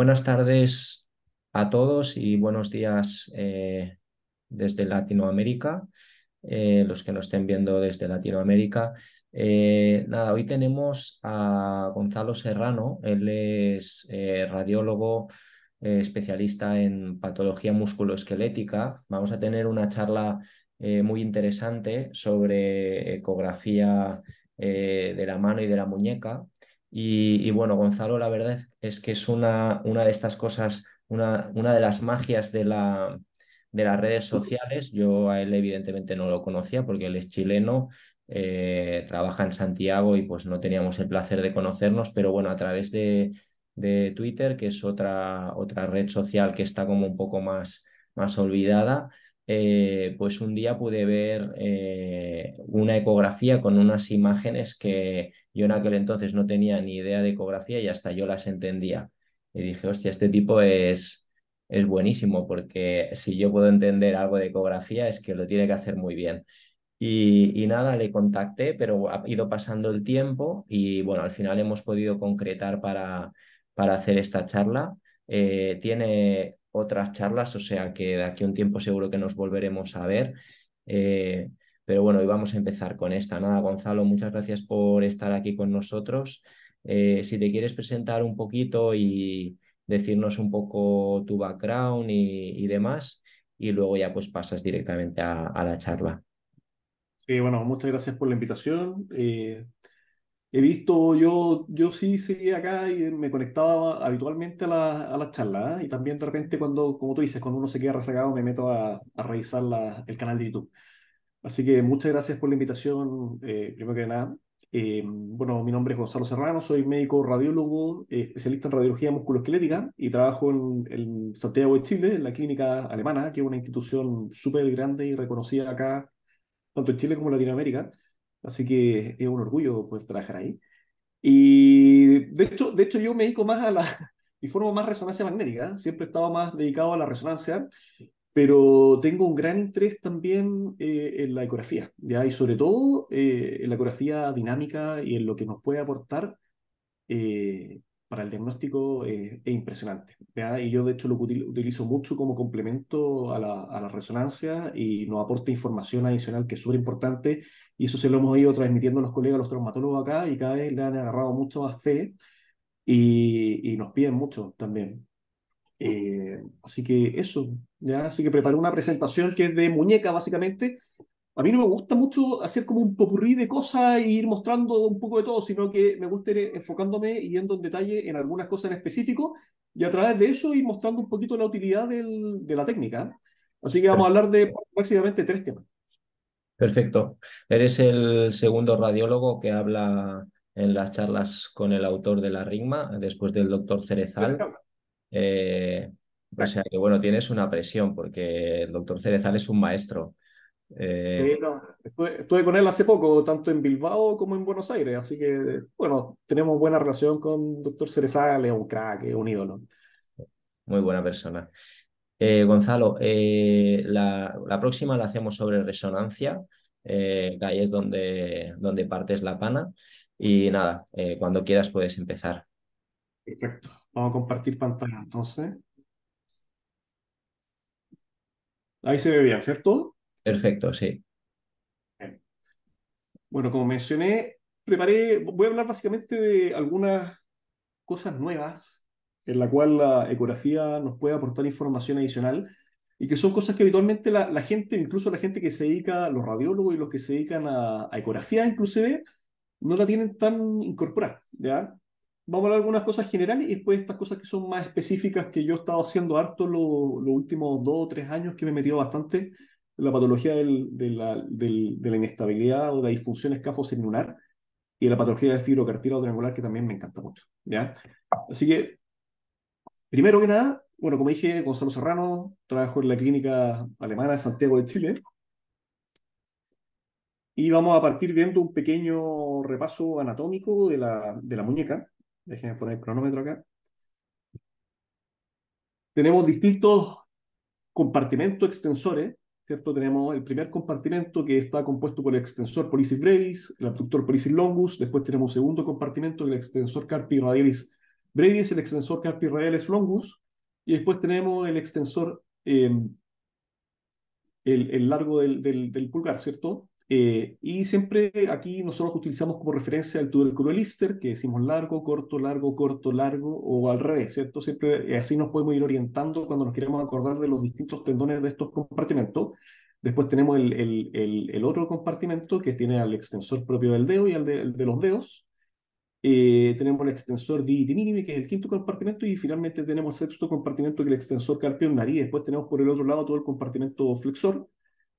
Buenas tardes a todos y buenos días eh, desde Latinoamérica, eh, los que nos estén viendo desde Latinoamérica. Eh, nada, hoy tenemos a Gonzalo Serrano, él es radiólogo especialista en patología musculoesquelética. Vamos a tener una charla muy interesante sobre ecografía de la mano y de la muñeca y, bueno, Gonzalo, la verdad es, que es una, una, de estas cosas, una, de las magias de, la, de las redes sociales. Yo a él evidentemente no lo conocía porque él es chileno, eh, trabaja en Santiago y pues no teníamos el placer de conocernos, pero bueno, a través de, de Twitter, que es otra, otra red social que está como un poco más, más olvidada, eh, pues un día pude ver eh, una ecografía con unas imágenes que yo en aquel entonces no tenía ni idea de ecografía y hasta yo las entendía. Y dije, hostia, este tipo es, es buenísimo porque si yo puedo entender algo de ecografía es que lo tiene que hacer muy bien. Y, nada, le contacté, pero ha ido pasando el tiempo y bueno, al final hemos podido concretar para, para hacer esta charla. Eh, tiene otras charlas, o sea que de aquí a un tiempo seguro que nos volveremos a ver. Eh, pero bueno, hoy vamos a empezar con esta. Nada, Gonzalo, muchas gracias por estar aquí con nosotros. Eh, si te quieres presentar un poquito y decirnos un poco tu background y, demás, y luego ya pues pasas directamente a, la charla. Sí, bueno, muchas gracias por la invitación. Eh, He visto, yo, yo sí seguía acá y me conectaba habitualmente a las charlas. ¿eh? Y también de repente cuando, como tú dices, cuando uno se queda rezagado, me meto a, revisar el canal de YouTube. Así que muchas gracias por la invitación, eh, primero que nada. Eh, bueno, mi nombre es Gonzalo Serrano, soy médico radiólogo, especialista en radiología musculoesquelética y trabajo en, en Santiago de Chile, en la clínica alemana, que es una institución súper grande y reconocida acá, tanto en Chile como en Latinoamérica Así que es un orgullo poder trabajar ahí. Y de hecho, de hecho yo me dedico más a la, y formo más resonancia magnética, siempre he estado más dedicado a la resonancia, pero tengo un gran interés también eh, en la ecografía, ¿ya? y sobre todo eh, en la ecografía dinámica y en lo que nos puede aportar eh, para el diagnóstico es impresionante. Y yo de hecho lo utilizo mucho como complemento a la, a la resonancia y nos aporta información adicional que es súper importante y eso se lo hemos ido transmitiendo a los colegas, a los traumatólogos acá, y cada vez le han agarrado mucho más fe y, nos piden mucho también. Eh, así que eso, ¿ya? Así que preparé una presentación que es de muñeca, básicamente. A mí no me gusta mucho hacer como un popurrí de cosas e ir mostrando un poco de todo, sino que me gusta ir enfocándome y yendo en detalle en algunas cosas en específico y a través de eso ir mostrando un poquito la utilidad de la técnica. Así que vamos a hablar de prácticamente tres temas. Perfecto. Eres el segundo radiólogo que habla en las charlas con el autor de la RIGMA, después del doctor Cerezal. Eh, o sea que, bueno, tienes una presión porque el doctor Cerezal es un maestro. Eh, sí, no, estuve, con él hace poco, tanto en Bilbao como en Buenos Aires, así que, bueno, tenemos buena relación con el doctor Cerezal, es un crack, es un ídolo. Muy buena persona. Eh, Gonzalo, eh, la, próxima la hacemos sobre resonancia, eh, ahí es donde, donde partes la pana. Y nada, cuando quieras puedes empezar. Perfecto. Vamos a compartir pantalla entonces. Ahí se ve bien, ¿cierto? Perfecto, sí. Bueno, como mencioné, preparé, voy a hablar básicamente de algunas cosas nuevas en la cual la ecografía nos puede aportar información adicional y que son cosas que habitualmente la, gente, incluso la gente que se dedica, a los radiólogos y los que se dedican a, ecografía inclusive, no la tienen tan incorporada. ¿ya? Vamos a hablar algunas cosas generales y después estas cosas que son más específicas que yo he estado haciendo harto los últimos dos o tres años que me he metido bastante la patología de, la, de, la, inestabilidad o la disfunción escafocelular y la patología del fibrocartílago triangular que también me encanta mucho. ¿ya? Así que Primero que nada, bueno, como dije, Gonzalo Serrano, trabajo en la clínica alemana de Santiago de Chile. Y vamos a partir viendo un pequeño repaso anatómico de la, de la muñeca. Déjenme poner el cronómetro acá. Tenemos distintos compartimentos extensores, ¿cierto? Tenemos el primer compartimento que está compuesto por el extensor pollicis brevis, el abductor pollicis longus, después tenemos un segundo compartimento, el extensor carpi radialis Brady es el extensor Campirrael es Longus, y después tenemos el extensor, em, el, el, largo del, del, pulgar, ¿cierto? Eh, y siempre aquí nosotros utilizamos como referencia el tubérculo Lister, que decimos largo, corto, largo, corto, largo, o al revés, ¿cierto? Siempre eh, así nos podemos ir orientando cuando nos queremos acordar de los distintos tendones de estos compartimentos. Después tenemos el, el, el, otro compartimento que tiene al extensor propio del dedo y al de los dedos. Eh, tenemos el extensor de minimi que es el quinto compartimento, y finalmente tenemos el sexto compartimento, que es el extensor carpi y Después tenemos por el otro lado todo el compartimento flexor,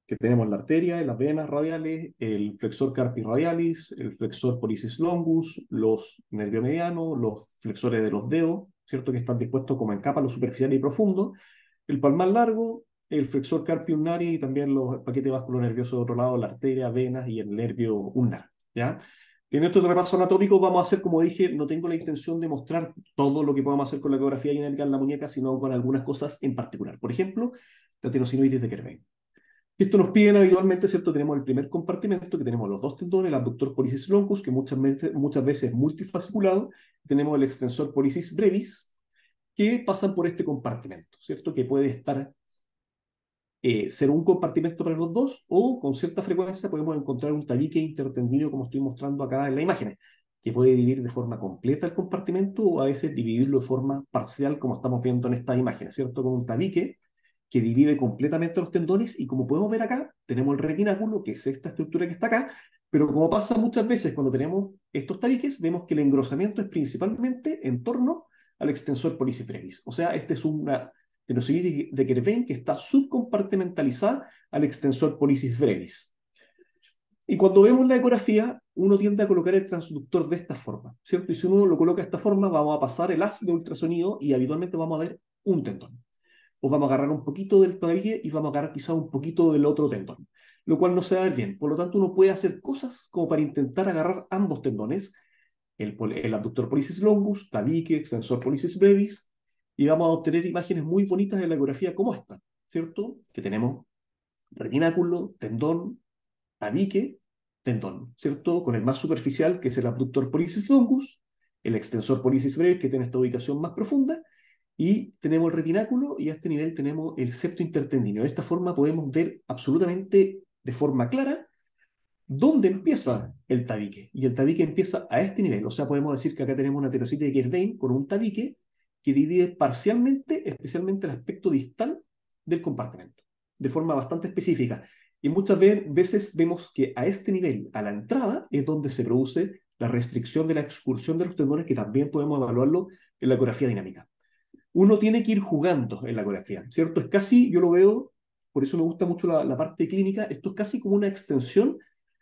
que tenemos la arteria, las venas radiales, el flexor carpi radialis, el flexor pollicis longus, los nervios medianos, los flexores de los dedos, ¿cierto? Que están dispuestos como en capa, lo superficial y profundo el palmar largo, el flexor carpi ulnari y también los paquetes vasculonerviosos de otro lado, la arteria, venas y el nervio ulnar, ¿ya? En este repaso anatómico vamos a hacer, como dije, no tengo la intención de mostrar todo lo que podamos hacer con la geografía dinámica en la muñeca, sino con algunas cosas en particular. Por ejemplo, la tenosinoides de Kerbein. Esto nos piden habitualmente, ¿cierto? Tenemos el primer compartimento, que tenemos los dos tendones, el abductor porisis longus, que muchas veces, muchas veces es multifasciculado, tenemos el extensor porisis brevis, que pasan por este compartimento, ¿cierto? Que puede estar eh, ser un compartimento para los dos o con cierta frecuencia podemos encontrar un tabique intertendido como estoy mostrando acá en la imagen, que puede dividir de forma completa el compartimento o a veces dividirlo de forma parcial como estamos viendo en esta imagen, ¿cierto? Con un tabique que divide completamente los tendones y como podemos ver acá, tenemos el retináculo, que es esta estructura que está acá, pero como pasa muchas veces cuando tenemos estos tabiques, vemos que el engrosamiento es principalmente en torno al extensor policiprevis. O sea, este es una de sirve de, que que está subcompartimentalizada al extensor polisis brevis. Y cuando vemos la ecografía, uno tiende a colocar el transductor de esta forma, ¿cierto? Y si uno lo coloca de esta forma, vamos a pasar el ácido ultrasonido y habitualmente vamos a ver un tendón. O vamos a agarrar un poquito del tabique y vamos a agarrar quizá un poquito del otro tendón, lo cual no se va bien. Por lo tanto, uno puede hacer cosas como para intentar agarrar ambos tendones, el, el abductor pollicis longus, tabique, extensor pollicis brevis, y vamos a obtener imágenes muy bonitas de la ecografía como esta, ¿cierto? Que tenemos retináculo, tendón, tabique, tendón, ¿cierto? Con el más superficial, que es el abductor pollicis longus, el extensor pollicis brevis, que tiene esta ubicación más profunda, y tenemos el retináculo y a este nivel tenemos el septo intertendino. De esta forma podemos ver absolutamente de forma clara dónde empieza el tabique. Y el tabique empieza a este nivel. O sea, podemos decir que acá tenemos una terosita de Gervain con un tabique que divide parcialmente, especialmente el aspecto distal del compartimento, de forma bastante específica. Y muchas veces vemos que a este nivel, a la entrada, es donde se produce la restricción de la excursión de los tendones, que también podemos evaluarlo en la ecografía dinámica. Uno tiene que ir jugando en la ecografía, ¿cierto? Es casi, yo lo veo, por eso me gusta mucho la, la parte clínica, esto es casi como una extensión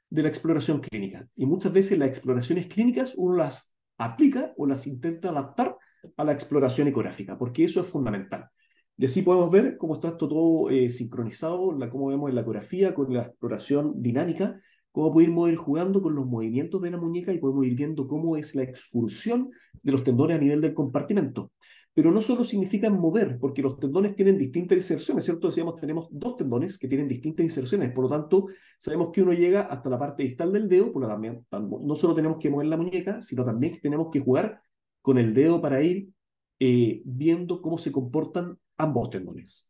de la exploración clínica. Y muchas veces las exploraciones clínicas uno las aplica o las intenta adaptar a la exploración ecográfica, porque eso es fundamental. Y así podemos ver cómo está esto todo eh, sincronizado, la, cómo vemos en la ecografía con la exploración dinámica, cómo podemos ir jugando con los movimientos de la muñeca y podemos ir viendo cómo es la excursión de los tendones a nivel del compartimento. Pero no solo significa mover, porque los tendones tienen distintas inserciones, ¿cierto? Decíamos, tenemos dos tendones que tienen distintas inserciones, por lo tanto, sabemos que uno llega hasta la parte distal del dedo, por no solo tenemos que mover la muñeca, sino también que tenemos que jugar con el dedo para ir eh, viendo cómo se comportan ambos tendones.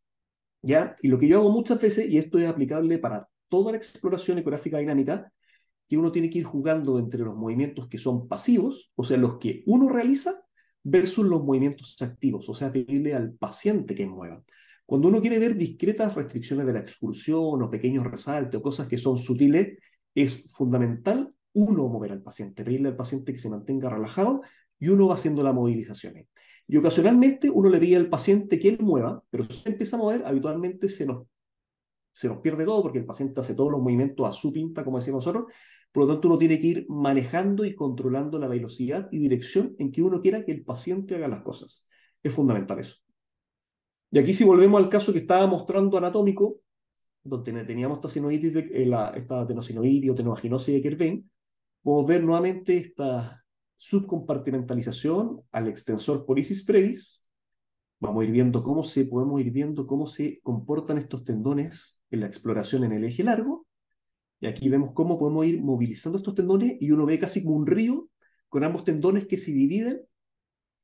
¿Ya? Y lo que yo hago muchas veces, y esto es aplicable para toda la exploración ecográfica dinámica, que uno tiene que ir jugando entre los movimientos que son pasivos, o sea, los que uno realiza, versus los movimientos activos, o sea, pedirle al paciente que mueva. Cuando uno quiere ver discretas restricciones de la excursión o pequeños resaltes o cosas que son sutiles, es fundamental uno mover al paciente, pedirle al paciente que se mantenga relajado y uno va haciendo las movilizaciones. Y ocasionalmente uno le pide al paciente que él mueva, pero si se empieza a mover, habitualmente se nos, se nos pierde todo porque el paciente hace todos los movimientos a su pinta, como decimos nosotros. Por lo tanto, uno tiene que ir manejando y controlando la velocidad y dirección en que uno quiera que el paciente haga las cosas. Es fundamental eso. Y aquí si volvemos al caso que estaba mostrando anatómico, donde teníamos esta sinovitis de, eh, esta tenosinovitis o tenovaginosis de Kerbein, podemos ver nuevamente estas subcompartimentalización al extensor porisis Isis Vamos a ir viendo cómo se, podemos ir viendo cómo se comportan estos tendones en la exploración en el eje largo. Y aquí vemos cómo podemos ir movilizando estos tendones y uno ve casi como un río con ambos tendones que se dividen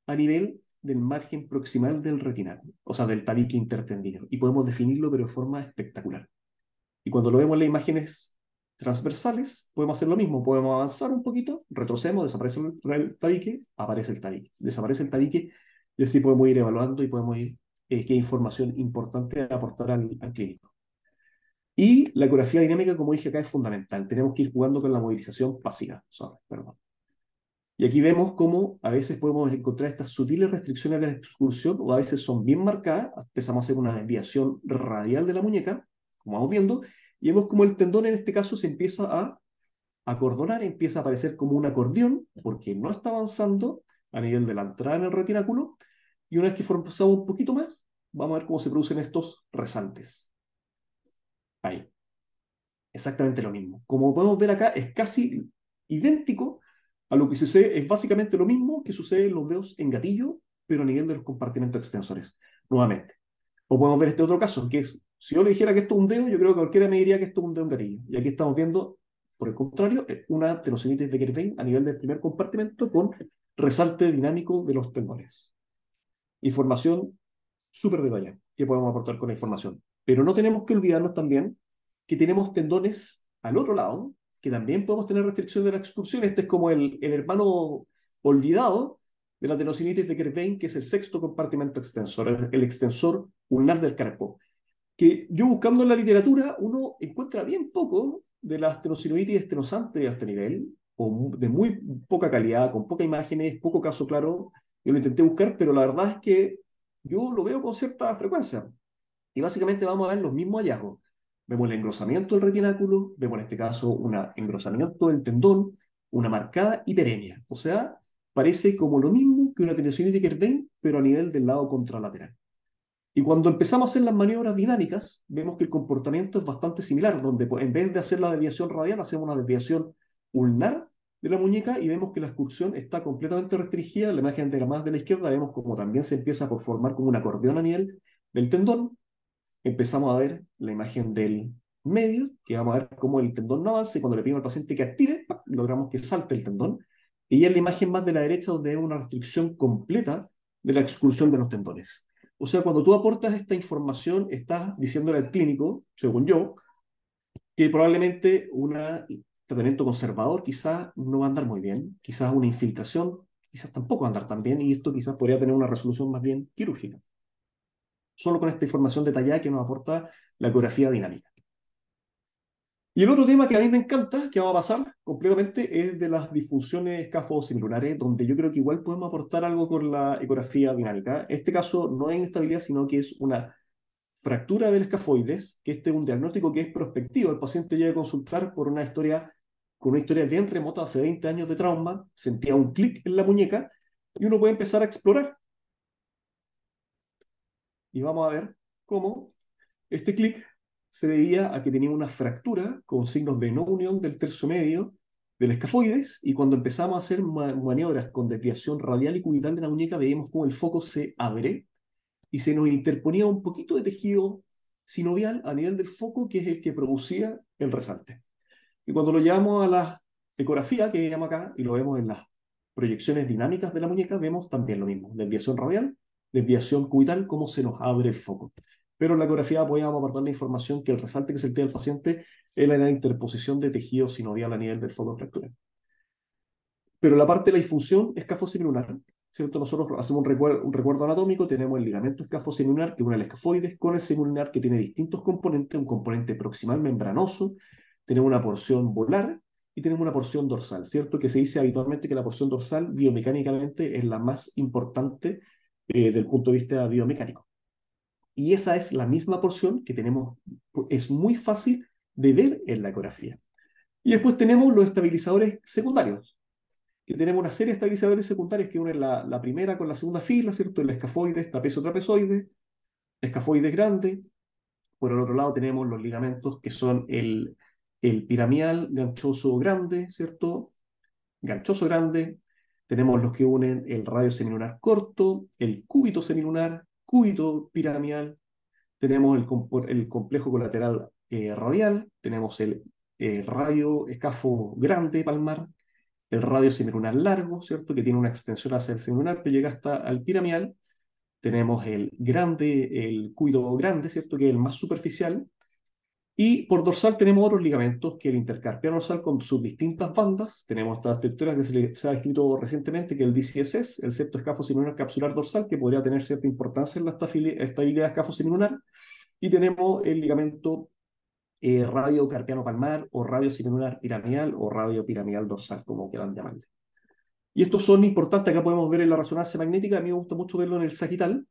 a nivel del margen proximal del retinal, o sea, del tabique intertendino. Y podemos definirlo, pero de forma espectacular. Y cuando lo vemos en las imágenes transversales, podemos hacer lo mismo, podemos avanzar un poquito, retrocedemos, desaparece el tabique, aparece el tabique, desaparece el tabique, y así podemos ir evaluando y podemos ir eh, qué información importante aportar al, clínico. Y la ecografía dinámica, como dije acá, es fundamental. Tenemos que ir jugando con la movilización pasiva. Sorry, Y aquí vemos cómo a veces podemos encontrar estas sutiles restricciones de la excursión, o a veces son bien marcadas. Empezamos a hacer una desviación radial de la muñeca, como vamos viendo, y vemos como el tendón en este caso se empieza a acordonar, empieza a aparecer como un acordeón, porque no está avanzando a nivel de la entrada en el retináculo, y una vez que forzamos un poquito más, vamos a ver cómo se producen estos resantes. Ahí. Exactamente lo mismo. Como podemos ver acá, es casi idéntico a lo que sucede, es básicamente lo mismo que sucede en los dedos en gatillo, pero a nivel de los compartimentos extensores. Nuevamente. O podemos ver este otro caso, que es si yo le dijera que esto es un dedo, yo creo que cualquiera me diría que esto es un dedo en Y aquí estamos viendo, por el contrario, eh, una tenocinitis de Kerbein a nivel del primer compartimento con resalte dinámico de los tendones. Información súper detallada que podemos aportar con la información. Pero no tenemos que olvidarnos también que tenemos tendones al otro lado, que también podemos tener restricción de la excursión. Este es como el, el hermano olvidado de la tenosinitis de Kerbein, que es el sexto compartimento extensor, el, extensor ulnar del carpo que yo buscando en la literatura, uno encuentra bien poco de la estenocinoitis estenosante este nivel, o de muy poca calidad, con pocas imágenes, poco caso claro. Yo lo intenté buscar, pero la verdad es que yo lo veo con cierta frecuencia. Y básicamente vamos a ver los mismos hallazgos. Vemos el engrosamiento del retináculo, vemos en este caso un engrosamiento del tendón, una marcada hiperemia. O sea, parece como lo mismo que una tenositis de Kerden, pero a nivel del lado contralateral. Y cuando empezamos a hacer las maniobras dinámicas, vemos que el comportamiento es bastante similar, donde en vez de hacer la desviación radial, hacemos una desviación ulnar de la muñeca y vemos que la excursión está completamente restringida. La imagen de la más de la izquierda vemos como también se empieza a formar como un acordeón a nivel del tendón. Empezamos a ver la imagen del medio, que vamos a ver cómo el tendón no avanza cuando le pedimos al paciente que active, logramos que salte el tendón. Y en la imagen más de la derecha donde vemos una restricción completa de la excursión de los tendones. O sea, cuando tú aportas esta información, estás diciéndole al clínico, según yo, que probablemente un tratamiento conservador quizás no va a andar muy bien, quizás una infiltración quizás tampoco va a andar tan bien y esto quizás podría tener una resolución más bien quirúrgica. Solo con esta información detallada que nos aporta la ecografía dinámica. Y el otro tema que a mí me encanta, que va a pasar completamente, es de las disfunciones cafosimilulares, donde yo creo que igual podemos aportar algo con la ecografía dinámica. este caso no es inestabilidad, sino que es una fractura del escafoides, que este es un diagnóstico que es prospectivo. El paciente llega a consultar por una historia, con una historia bien remota, hace 20 años de trauma, sentía un clic en la muñeca y uno puede empezar a explorar. Y vamos a ver cómo este clic se debía a que tenía una fractura con signos de no unión del tercio medio del escafoides y cuando empezamos a hacer maniobras con desviación radial y cubital de la muñeca veíamos cómo el foco se abre y se nos interponía un poquito de tejido sinovial a nivel del foco que es el que producía el resalte. Y cuando lo llevamos a la ecografía que llama acá y lo vemos en las proyecciones dinámicas de la muñeca vemos también lo mismo, desviación radial, desviación cubital, cómo se nos abre el foco pero en la ecografía podíamos aportar la información que el resalte que se tiene el paciente es la interposición de tejido sinovial a nivel del foco de Pero la parte de la disfunción similar ¿cierto? Nosotros hacemos un recuerdo, anatómico, tenemos el ligamento escafosimilunar, que une el escafoides, con el similunar, que tiene distintos componentes, un componente proximal membranoso, tenemos una porción volar y tenemos una porción dorsal, ¿cierto? Que se dice habitualmente que la porción dorsal biomecánicamente es la más importante eh, del punto de vista biomecánico. Y esa es la misma porción que tenemos, es muy fácil de ver en la ecografía. Y después tenemos los estabilizadores secundarios, que tenemos una serie de estabilizadores secundarios que unen la, primera con la segunda fila, ¿cierto? El escafoides, trapecio, trapezoide, escafoides grande. Por el otro lado tenemos los ligamentos que son el, el piramial, ganchoso grande, ¿cierto? Ganchoso grande. Tenemos los que unen el radio semilunar corto, el cúbito semilunar, cúbito piramidal, tenemos el, complejo colateral eh, radial, tenemos el, eh, radio escafo grande palmar, el radio semilunar largo, ¿cierto? Que tiene una extensión hacia el semilunar, pero llega hasta al piramidal. Tenemos el grande, el cuido grande, ¿cierto? Que es el más superficial, y por dorsal tenemos otros ligamentos, que el intercarpiano dorsal con sus distintas bandas. Tenemos estas estructuras que se, le, ha descrito recientemente, que el DCSS, el septoescafosimilunar capsular dorsal, que podría tener cierta importancia en la estabilidad escafosimilunar. Y tenemos el ligamento eh, palmar o radio similunar piramidal o radio piramidal dorsal, como quieran llamarle. Y estos son importantes, acá podemos ver en la resonancia magnética, a mí me gusta mucho verlo en el sagital,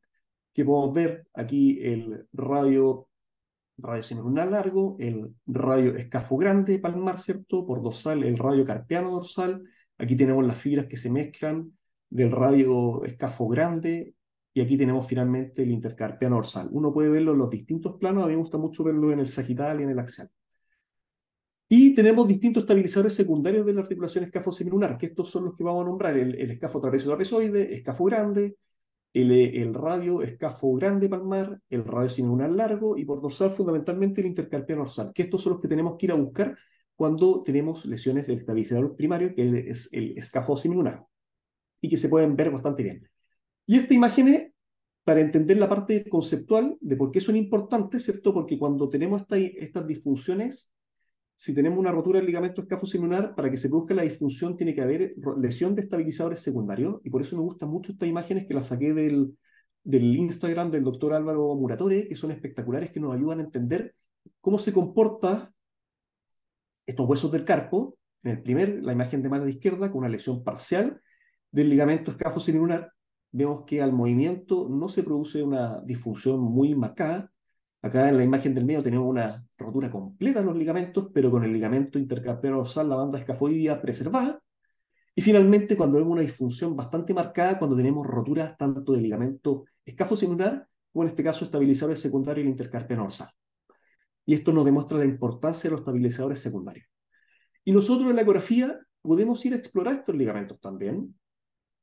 que podemos ver aquí el radio radio semilunar largo, el radio escafo grande palmar, ¿cierto? Por dorsal, el radio carpiano dorsal. Aquí tenemos las fibras que se mezclan del radio escafo grande. y aquí tenemos finalmente el intercarpiano dorsal. Uno puede verlo en los distintos planos, a mí me gusta mucho verlo en el sagital y en el axial. Y tenemos distintos estabilizadores secundarios de la articulación escafo semilunar. que estos son los que vamos a nombrar, el, escafo trapezoide, escafo grande, el, radio escafo grande palmar, el radio sinular largo y por dorsal fundamentalmente el intercalpio dorsal, que estos son los que tenemos que ir a buscar cuando tenemos lesiones del estabilizador primario, que es el escafo semilunar, y que se pueden ver bastante bien. Y esta imagen para entender la parte conceptual de por qué son importantes, ¿cierto? Porque cuando tenemos estas disfunciones si tenemos una rotura del ligamento escafosilunar, para que se produzca la disfunción tiene que haber lesión de estabilizadores secundarios, y por eso me gustan mucho estas imágenes que las saqué del, del Instagram del doctor Álvaro Muratore, que son espectaculares, que nos ayudan a entender cómo se comporta estos huesos del carpo, en el primer, la imagen de mano de izquierda, con una lesión parcial del ligamento escafosilunar, vemos que al movimiento no se produce una disfunción muy marcada, Acá en la imagen del medio tenemos una rotura completa de los ligamentos, pero con el ligamento intercarpiano dorsal, la banda escafoidea preservada. Y finalmente, cuando vemos una disfunción bastante marcada, cuando tenemos roturas tanto del ligamento escafocinular como en este caso estabilizadores secundarios del intercarpiano dorsal. Y esto nos demuestra la importancia de los estabilizadores secundarios. Y nosotros en la ecografía podemos ir a explorar estos ligamentos también,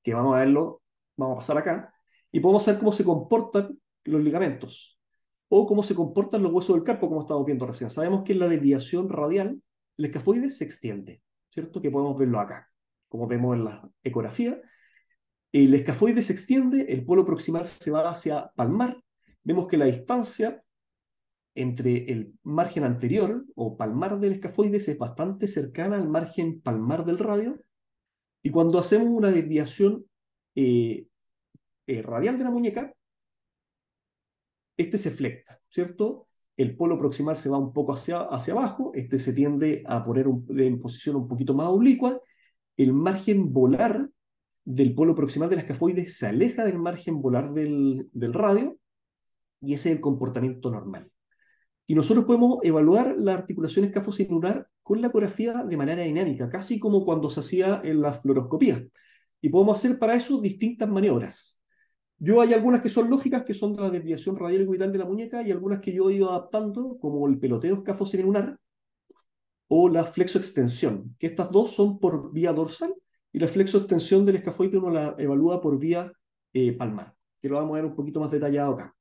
que vamos a verlo, vamos a pasar acá, y podemos ver cómo se comportan los ligamentos o cómo se comportan los huesos del carpo, como estamos viendo recién. Sabemos que en la desviación radial, el escafoide se extiende, ¿cierto? Que podemos verlo acá, como vemos en la ecografía. El escafoide se extiende, el polo proximal se va hacia palmar. Vemos que la distancia entre el margen anterior o palmar del escafoides es bastante cercana al margen palmar del radio. Y cuando hacemos una desviación eh, eh, radial de la muñeca, este se flecta, ¿cierto? El polo proximal se va un poco hacia, hacia abajo, este se tiende a poner en posición un poquito más oblicua, el margen volar del polo proximal de la escafoide se aleja del margen volar del, radio y ese es el comportamiento normal. Y nosotros podemos evaluar la articulación escafocinular con la ecografía de manera dinámica, casi como cuando se hacía en la fluoroscopía. Y podemos hacer para eso distintas maniobras. Yo hay algunas que son lógicas, que son de la desviación radial y cubital de la muñeca, y algunas que yo he ido adaptando, como el peloteo escafocilinar o la flexoextensión, que estas dos son por vía dorsal, y la flexoextensión del escafoide uno la evalúa por vía eh, palmar, que lo vamos a ver un poquito más detallado acá.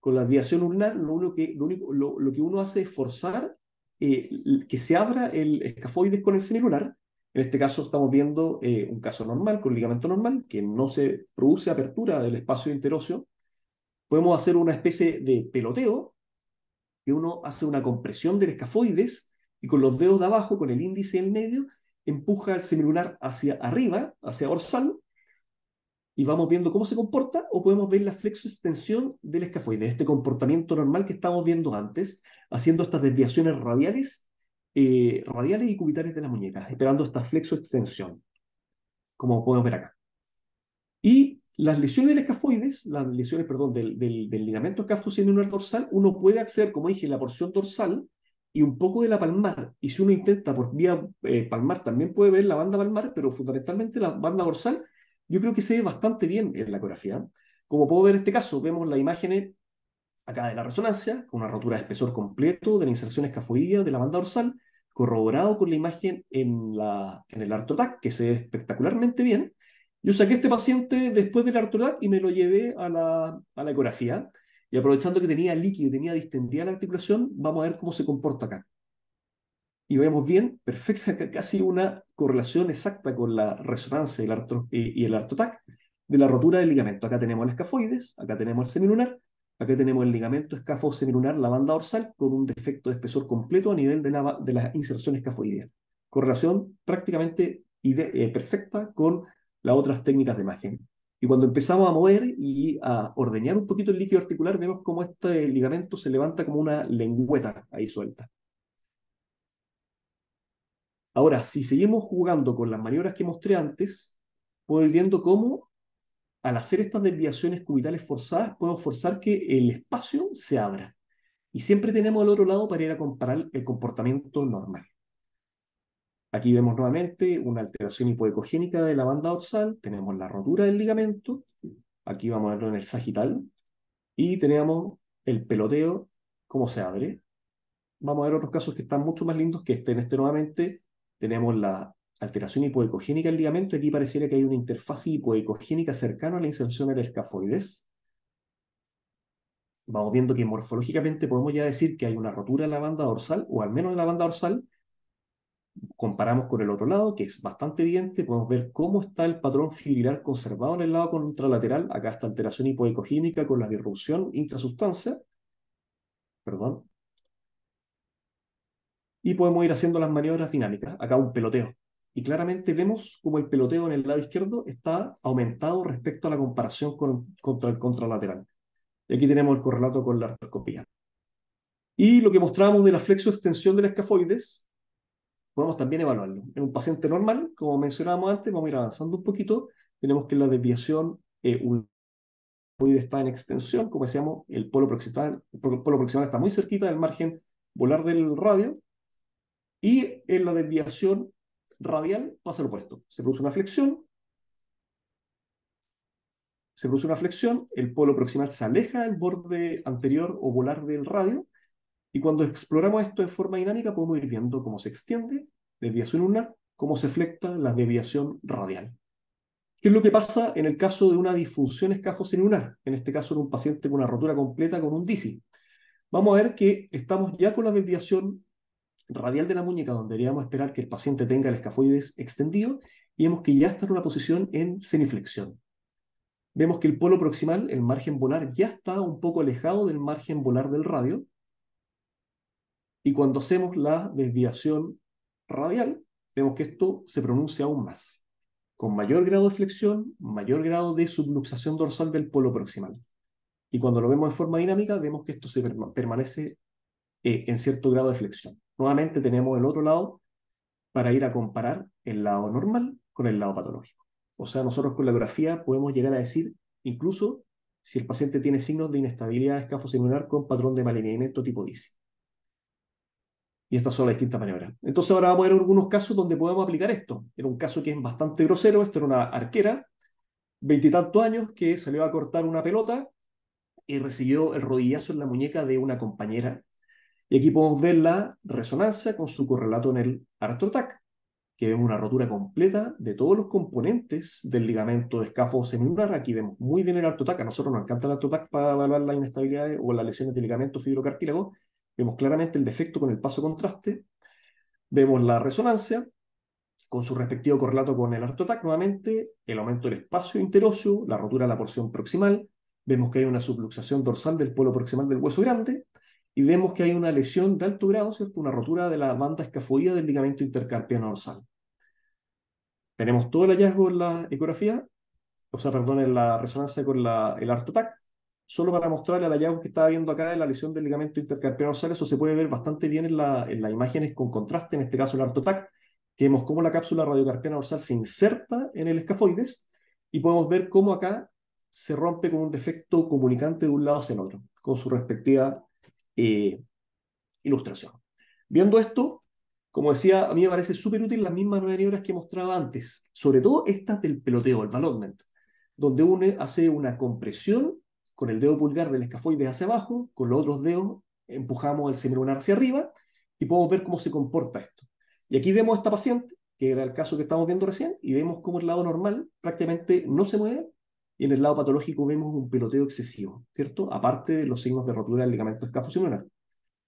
Con la desviación ulnar, lo, único que, lo, que uno hace es forzar eh, que se abra el escafoides con el semilunar, en este caso estamos viendo eh, un caso normal, con ligamento normal, que no se produce apertura del espacio interóseo. Podemos hacer una especie de peloteo, que uno hace una compresión del escafoides y con los dedos de abajo, con el índice y el medio, empuja el semilunar hacia arriba, hacia dorsal, y vamos viendo cómo se comporta o podemos ver la extensión del escafoides, este comportamiento normal que estamos viendo antes, haciendo estas desviaciones radiales eh, radiales y cubitales de las muñecas, esperando esta flexo-extensión, como podemos ver acá. Y las lesiones del escafoides, las lesiones, perdón, del, del, del ligamento escafocilinear dorsal, uno puede acceder, como dije, la porción dorsal y un poco de la palmar. Y si uno intenta por vía eh, palmar, también puede ver la banda palmar, pero fundamentalmente la banda dorsal, yo creo que se ve bastante bien en la ecografía. Como puedo ver en este caso, vemos las imágenes acá de la resonancia, con una rotura de espesor completo de la inserción escafoidea de la banda dorsal, corroborado con la imagen en, la, en el Artotac, que se ve espectacularmente bien. Yo saqué este paciente después del Artotac y me lo llevé a la, ecografía. Y aprovechando que tenía líquido, tenía distendida la articulación, vamos a ver cómo se comporta acá. Y vemos bien, perfecta, casi una correlación exacta con la resonancia eh, y el, Artotac de la rotura del ligamento. Acá tenemos el escafoides, acá tenemos el semilunar, Acá tenemos el ligamento escafosemilunar, la banda dorsal, con un defecto de espesor completo a nivel de la, de las inserciones Correlación prácticamente eh, perfecta con las otras técnicas de imagen. Y cuando empezamos a mover y a ordeñar un poquito el líquido articular, vemos cómo este ligamento se levanta como una lengüeta ahí suelta. Ahora, si seguimos jugando con las maniobras que mostré antes, puedo ir viendo cómo al hacer estas desviaciones cubitales forzadas, podemos forzar que el espacio se abra. Y siempre tenemos el otro lado para ir a comparar el comportamiento normal. Aquí vemos nuevamente una alteración hipoecogénica de la banda dorsal, tenemos la rotura del ligamento, aquí vamos a verlo en el sagital, y tenemos el peloteo, cómo se abre. Vamos a ver otros casos que están mucho más lindos que este. En este nuevamente tenemos la alteración hipoecogénica del ligamento, aquí pareciera que hay una interfase hipoecogénica cercana a la inserción del escafoides. Vamos viendo que morfológicamente podemos ya decir que hay una rotura en la banda dorsal, o al menos en la banda dorsal. Comparamos con el otro lado, que es bastante diente. podemos ver cómo está el patrón fibrilar conservado en el lado contralateral. Acá está alteración hipoecogénica con la disrupción intrasustancia. Perdón. Y podemos ir haciendo las maniobras dinámicas. Acá un peloteo y claramente vemos como el peloteo en el lado izquierdo está aumentado respecto a la comparación contra el contralateral. Y aquí tenemos el correlato con la artroscopía. Y lo que mostramos de la flexoextensión del escafoides, podemos también evaluarlo. En un paciente normal, como mencionábamos antes, vamos a ir avanzando un poquito, tenemos que la desviación eh, está en extensión, como decíamos, el polo proximal, el polo proximal está muy cerquita del margen volar del radio, y en la desviación radial pasa ser opuesto. Se produce una flexión, se produce una flexión, el polo proximal se aleja del borde anterior o volar del radio, y cuando exploramos esto de forma dinámica podemos ir viendo cómo se extiende desviación lunar, cómo se flecta la desviación radial. ¿Qué es lo que pasa en el caso de una disfunción lunar? En este caso, en un paciente con una rotura completa con un DC. Vamos a ver que estamos ya con la desviación radial de la muñeca donde deberíamos esperar que el paciente tenga el escafoides extendido y vemos que ya está en una posición en semiflexión. Vemos que el polo proximal, el margen volar, ya está un poco alejado del margen volar del radio. Y cuando hacemos la desviación radial, vemos que esto se pronuncia aún más, con mayor grado de flexión, mayor grado de subluxación dorsal del polo proximal. Y cuando lo vemos en forma dinámica, vemos que esto se permanece eh, en cierto grado de flexión. Nuevamente tenemos el otro lado para ir a comparar el lado normal con el lado patológico. O sea, nosotros con la geografía podemos llegar a decir, incluso si el paciente tiene signos de inestabilidad similar con patrón de malineamiento tipo dice. Y estas son las distintas maniobras. Entonces ahora vamos a ver algunos casos donde podemos aplicar esto. Era un caso que es bastante grosero, esto era una arquera, veintitantos años, que salió a cortar una pelota y recibió el rodillazo en la muñeca de una compañera y aquí podemos ver la resonancia con su correlato en el artrotac, que es una rotura completa de todos los componentes del ligamento de escafo semilunar. Aquí vemos muy bien el artrotac. A nosotros nos encanta el artrotac para evaluar las inestabilidades o las lesiones de ligamento fibrocartílago. Vemos claramente el defecto con el paso contraste. Vemos la resonancia con su respectivo correlato con el artrotac nuevamente, el aumento del espacio interocio, la rotura de la porción proximal. Vemos que hay una subluxación dorsal del polo proximal del hueso grande y vemos que hay una lesión de alto grado, ¿cierto? Una rotura de la banda escafoidea del ligamento intercarpiano dorsal. Tenemos todo el hallazgo en la ecografía, o sea, perdón, en la resonancia con la, el artotac, solo para mostrarle al hallazgo que estaba viendo acá de la lesión del ligamento intercarpiano dorsal, eso se puede ver bastante bien en, la, en las imágenes con contraste, en este caso el artotac, que vemos cómo la cápsula radiocarpiana dorsal se inserta en el escafoides y podemos ver cómo acá se rompe con un defecto comunicante de un lado hacia el otro, con su respectiva eh, ilustración. Viendo esto, como decía, a mí me parece súper útil las mismas maniobras que mostraba antes, sobre todo estas del peloteo, el ballotment, donde uno hace una compresión con el dedo pulgar del escafoides hacia abajo, con los otros dedos empujamos el semilunar hacia arriba y podemos ver cómo se comporta esto. Y aquí vemos esta paciente, que era el caso que estamos viendo recién, y vemos cómo el lado normal prácticamente no se mueve y en el lado patológico vemos un peloteo excesivo, ¿cierto? Aparte de los signos de rotura del ligamento lunar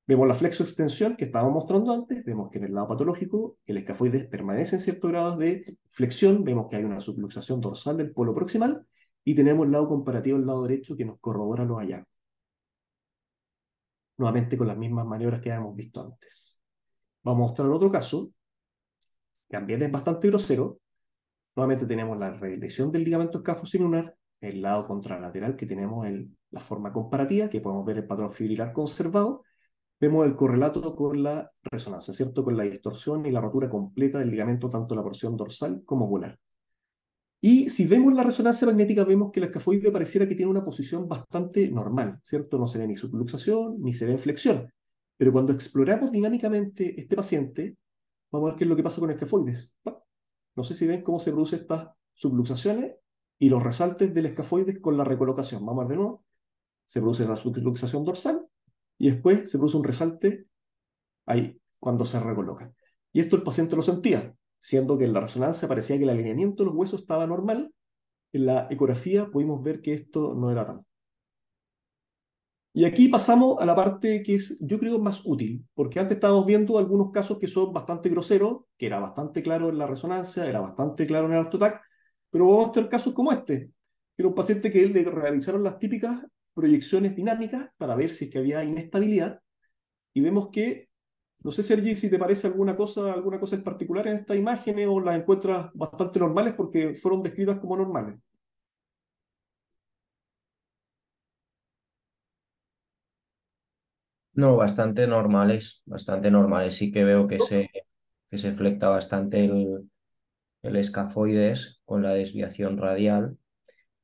Vemos la flexoextensión que estábamos mostrando antes, vemos que en el lado patológico el escafoides permanece en ciertos grados de flexión, vemos que hay una subluxación dorsal del polo proximal y tenemos el lado comparativo, el lado derecho que nos corrobora los hallazgos. Nuevamente con las mismas maniobras que habíamos visto antes. Vamos a mostrar otro caso, que también es bastante grosero, Nuevamente tenemos la reelección del ligamento escafo-sinunar, el lado contralateral que tenemos en la forma comparativa, que podemos ver el patrón fibrilar conservado, vemos el correlato con la resonancia, ¿cierto? Con la distorsión y la rotura completa del ligamento, tanto la porción dorsal como volar. Y si vemos la resonancia magnética, vemos que el escafoide pareciera que tiene una posición bastante normal, ¿cierto? No se ve ni subluxación, ni se ve flexión. Pero cuando exploramos dinámicamente este paciente, vamos a ver qué es lo que pasa con escafoides. No sé si ven cómo se producen estas subluxaciones y los resaltes del escafoides con la recolocación. Vamos a ver de nuevo. Se produce la subluxación dorsal y después se produce un resalte ahí, cuando se recoloca. Y esto el paciente lo sentía, siendo que en la resonancia parecía que el alineamiento de los huesos estaba normal. En la ecografía pudimos ver que esto no era tanto. Y aquí pasamos a la parte que es, yo creo, más útil, porque antes estábamos viendo algunos casos que son bastante groseros, que era bastante claro en la resonancia, era bastante claro en el autotac, pero vamos a tener casos como este, que era un paciente que le realizaron las típicas proyecciones dinámicas para ver si es que había inestabilidad, y vemos que, no sé Sergi, si te parece alguna cosa, alguna cosa en particular en estas imágenes o las encuentras bastante normales porque fueron descritas como normales. No, bastante normales, bastante normales. Sí que veo que se, que se flecta bastante el, escafoides con la desviación radial.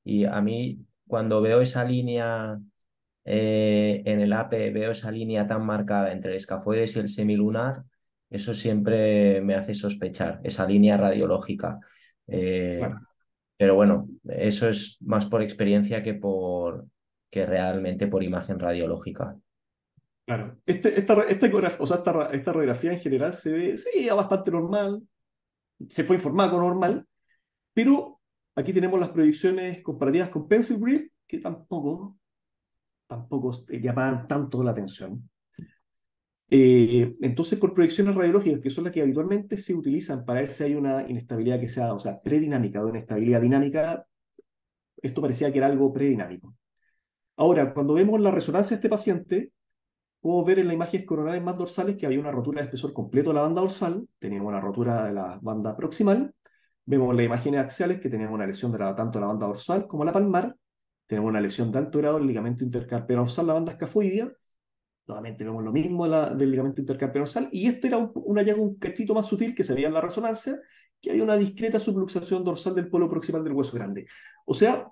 Y a mí, cuando veo esa línea eh, en el APE, veo esa línea tan marcada entre el escafoides y el semilunar, eso siempre me hace sospechar, esa línea radiológica. Eh, pero bueno, eso es más por experiencia que por que realmente por imagen radiológica. Claro. Este, esta, esta, radiografía en general se, ve, se bastante normal, se fue informado normal, pero aquí tenemos las proyecciones comparativas con Pencil Grid, que tampoco, tampoco llamaban tanto la atención. Eh, entonces, con proyecciones radiológicas, que son las que habitualmente se utilizan para ver si hay una inestabilidad que sea, o sea, predinámica, o inestabilidad dinámica, esto parecía que era algo predinámico. Ahora, cuando vemos la resonancia de este paciente, puedo ver en las imágenes coronales más dorsales que había una rotura de espesor completo de la banda dorsal, teníamos una rotura de la banda proximal, vemos en las imágenes axiales que teníamos una lesión de tanto de la banda dorsal como la palmar, tenemos una lesión de alto grado del ligamento intercarpiano dorsal, la banda escafoidea, nuevamente vemos lo mismo del ligamento intercarpiano dorsal, y esto era un, hallazgo un cachito más sutil que se veía en la resonancia, que había una discreta subluxación dorsal del polo proximal del hueso grande. O sea,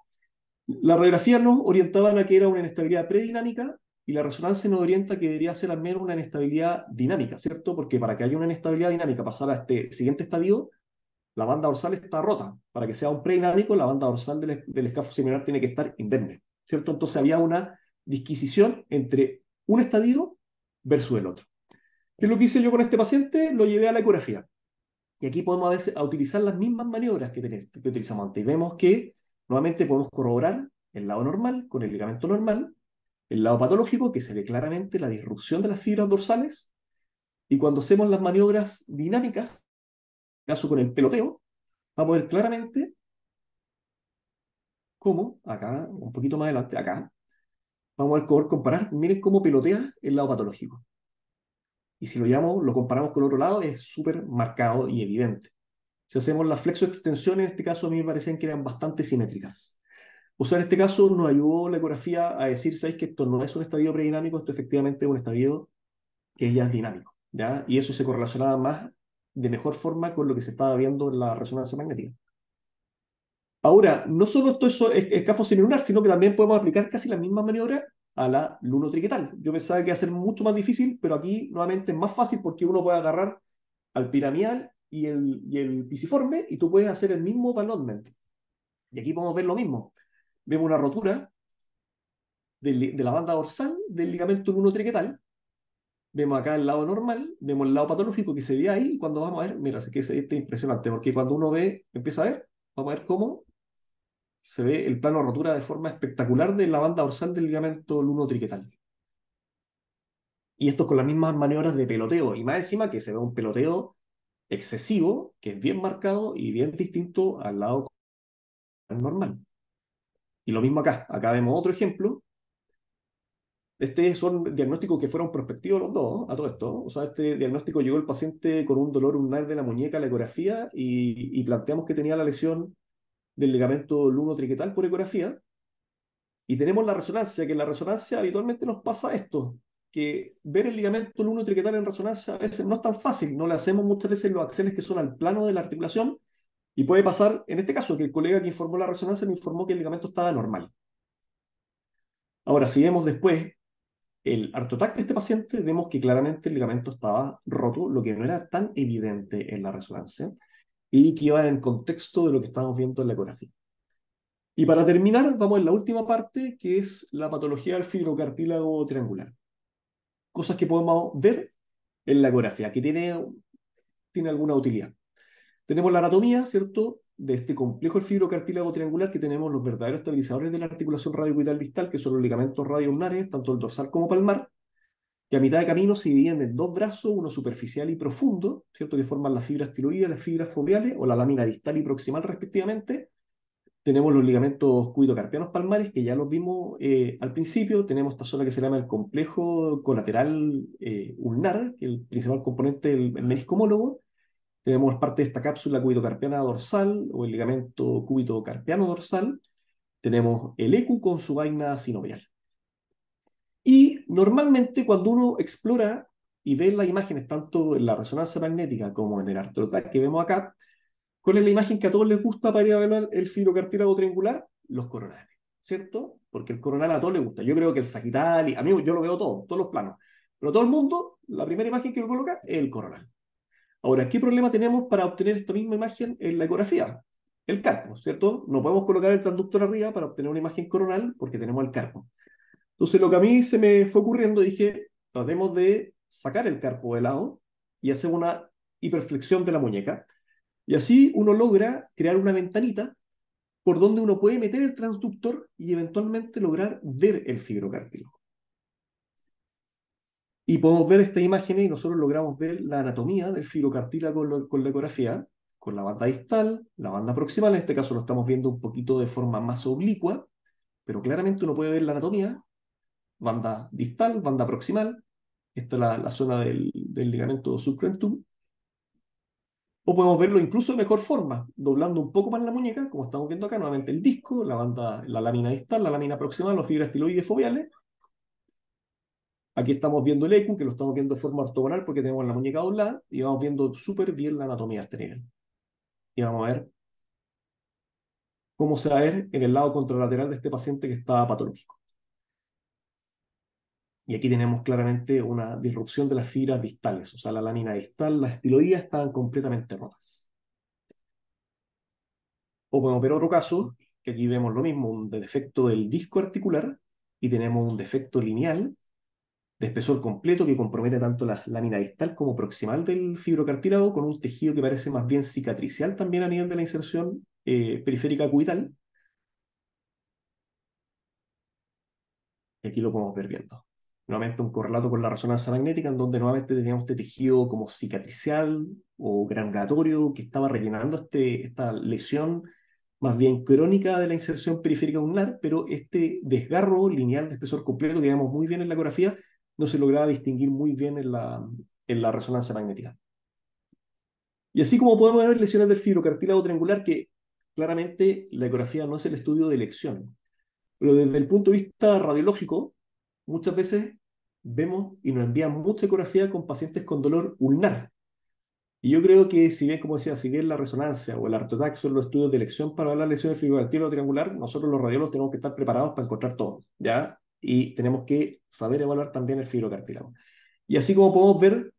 la radiografía nos orientaba a que era una inestabilidad predinámica y la resonancia nos orienta que debería ser al menos una inestabilidad dinámica, ¿cierto? Porque para que haya una inestabilidad dinámica pasada a este siguiente estadio, la banda dorsal está rota. Para que sea un preinámico la banda dorsal del, escafo similar tiene que estar indemne, ¿cierto? Entonces había una disquisición entre un estadio versus el otro. ¿Qué es lo que hice yo con este paciente? Lo llevé a la ecografía. Y aquí podemos a utilizar las mismas maniobras que, que utilizamos antes. Y vemos que nuevamente podemos corroborar el lado normal con el ligamento normal el lado patológico, que se ve claramente la disrupción de las fibras dorsales, y cuando hacemos las maniobras dinámicas, en este caso con el peloteo, vamos a ver claramente cómo, acá, un poquito más adelante, acá, vamos a cómo comparar, miren cómo pelotea el lado patológico. Y si lo llamamos, lo comparamos con el otro lado, es súper marcado y evidente. Si hacemos las extensión en este caso a mí me parecen que eran bastante simétricas. Usar este caso nos ayudó la ecografía a decir, ¿sabéis que esto no es un estadio predinámico? Esto efectivamente es un estadio que ya es dinámico, ¿ya? Y eso se correlacionaba más, de mejor forma, con lo que se estaba viendo en la resonancia magnética. Ahora, no solo esto es escafo semilunar, sino que también podemos aplicar casi la misma maniobra a la luno triquetal. Yo pensaba que iba a ser mucho más difícil, pero aquí nuevamente es más fácil porque uno puede agarrar al piramidal y el, y el pisiforme y tú puedes hacer el mismo balonment. Y aquí podemos ver lo mismo vemos una rotura de la banda dorsal del ligamento lunotriquetal. Vemos acá el lado normal, vemos el lado patológico que se ve ahí, cuando vamos a ver, mira, que este es impresionante, porque cuando uno ve, empieza a ver, vamos a ver cómo se ve el plano de rotura de forma espectacular de la banda dorsal del ligamento lunotriquetal. Y esto con las mismas maniobras de peloteo, y más encima que se ve un peloteo excesivo, que es bien marcado y bien distinto al lado normal. Y lo mismo acá, acá vemos otro ejemplo. Este son diagnósticos que fueron prospectivos los dos, a todo esto. O sea, este diagnóstico llegó el paciente con un dolor unnar de la muñeca, la ecografía, y, planteamos que tenía la lesión del ligamento luno triquetal por ecografía. Y tenemos la resonancia, que en la resonancia habitualmente nos pasa esto, que ver el ligamento luno triquetal en resonancia a veces no es tan fácil, no le hacemos muchas veces los axeles que son al plano de la articulación, y puede pasar, en este caso, que el colega que informó la resonancia me informó que el ligamento estaba normal. Ahora, si vemos después el artotac de este paciente, vemos que claramente el ligamento estaba roto, lo que no era tan evidente en la resonancia, y que iba en el contexto de lo que estábamos viendo en la ecografía. Y para terminar, vamos en la última parte, que es la patología del fibrocartílago triangular. Cosas que podemos ver en la ecografía, que tiene, tiene alguna utilidad. Tenemos la anatomía, ¿cierto? De este complejo el fibrocartílago triangular que tenemos los verdaderos estabilizadores de la articulación radiocuital distal, que son los ligamentos radiolunares, tanto el dorsal como palmar, que a mitad de camino se dividen en dos brazos, uno superficial y profundo, ¿cierto? Que forman las fibras tiroides, las fibras fobiales, o la lámina distal y proximal respectivamente. Tenemos los ligamentos cuidocarpianos palmares, que ya los vimos eh, al principio. Tenemos esta zona que se llama el complejo colateral eh, ulnar, que el principal componente del menisco tenemos parte de esta cápsula cubitocarpiana dorsal o el ligamento cubitocarpiano dorsal. Tenemos el ECU con su vaina sinovial. Y normalmente cuando uno explora y ve las imágenes, tanto en la resonancia magnética como en el artrotac que vemos acá, ¿cuál es la imagen que a todos les gusta para ir a ver el fibrocartílago triangular? Los coronales, ¿cierto? Porque el coronal a todos les gusta. Yo creo que el sagital, a mí yo lo veo todo, todos los planos. Pero todo el mundo, la primera imagen que lo coloca es el coronal. Ahora, ¿qué problema tenemos para obtener esta misma imagen en la ecografía? El carpo, ¿cierto? No podemos colocar el transductor arriba para obtener una imagen coronal porque tenemos el carpo. Entonces, lo que a mí se me fue ocurriendo, dije, tratemos de sacar el carpo de lado y hacer una hiperflexión de la muñeca. Y así uno logra crear una ventanita por donde uno puede meter el transductor y eventualmente lograr ver el fibrocartílago. Y podemos ver esta imagen y nosotros logramos ver la anatomía del fibrocartílago con, con la ecografía, con la banda distal, la banda proximal, en este caso lo estamos viendo un poquito de forma más oblicua, pero claramente uno puede ver la anatomía, banda distal, banda proximal, esta es la, zona del, ligamento subcrentum, o podemos verlo incluso de mejor forma, doblando un poco más la muñeca, como estamos viendo acá, nuevamente el disco, la banda, la lámina distal, la lámina proximal, los fibras estiloides fobiales, Aquí estamos viendo el ECU, que lo estamos viendo de forma ortogonal porque tenemos la muñeca un lado y vamos viendo súper bien la anatomía a este Y vamos a ver cómo se va a ver en el lado contralateral de este paciente que estaba patológico. Y aquí tenemos claramente una disrupción de las fibras distales, o sea, la lámina distal, las estiloides estaban completamente rotas. O podemos ver otro caso, que aquí vemos lo mismo, un defecto del disco articular y tenemos un defecto lineal de espesor completo que compromete tanto la lámina distal como proximal del fibrocartílago con un tejido que parece más bien cicatricial también a nivel de la inserción eh, periférica cubital. aquí lo podemos ver viendo. Nuevamente un correlato con la resonancia magnética en donde nuevamente teníamos este tejido como cicatricial o granulatorio que estaba rellenando este, esta lesión más bien crónica de la inserción periférica ulnar, pero este desgarro lineal de espesor completo que vemos muy bien en la ecografía no se lograba distinguir muy bien en la, en la resonancia magnética. Y así como podemos ver lesiones del fibrocartílago triangular, que claramente la ecografía no es el estudio de elección, pero desde el punto de vista radiológico, muchas veces vemos y nos envían mucha ecografía con pacientes con dolor ulnar. Y yo creo que, si bien, como decía, si bien la resonancia o el artotax son los estudios de elección para la lesión de fibrocartílago triangular, nosotros los radiólogos tenemos que estar preparados para encontrar todo, ¿ya? y tenemos que saber evaluar también el fibrocartílago. Y así como podemos ver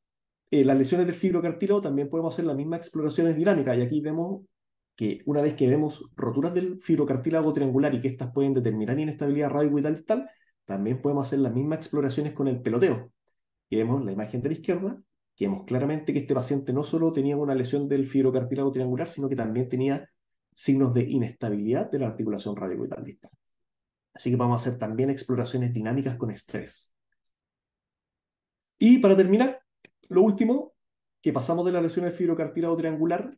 eh, las lesiones del fibrocartílago, también podemos hacer las mismas exploraciones dinámicas. Y aquí vemos que una vez que vemos roturas del fibrocartílago triangular y que estas pueden determinar inestabilidad y distal, también podemos hacer las mismas exploraciones con el peloteo. Y vemos la imagen de la izquierda, que vemos claramente que este paciente no solo tenía una lesión del fibrocartílago triangular, sino que también tenía signos de inestabilidad de la articulación radiocuidal distal. Así que vamos a hacer también exploraciones dinámicas con estrés. Y para terminar, lo último, que pasamos de las lesiones de fibrocartílago triangular,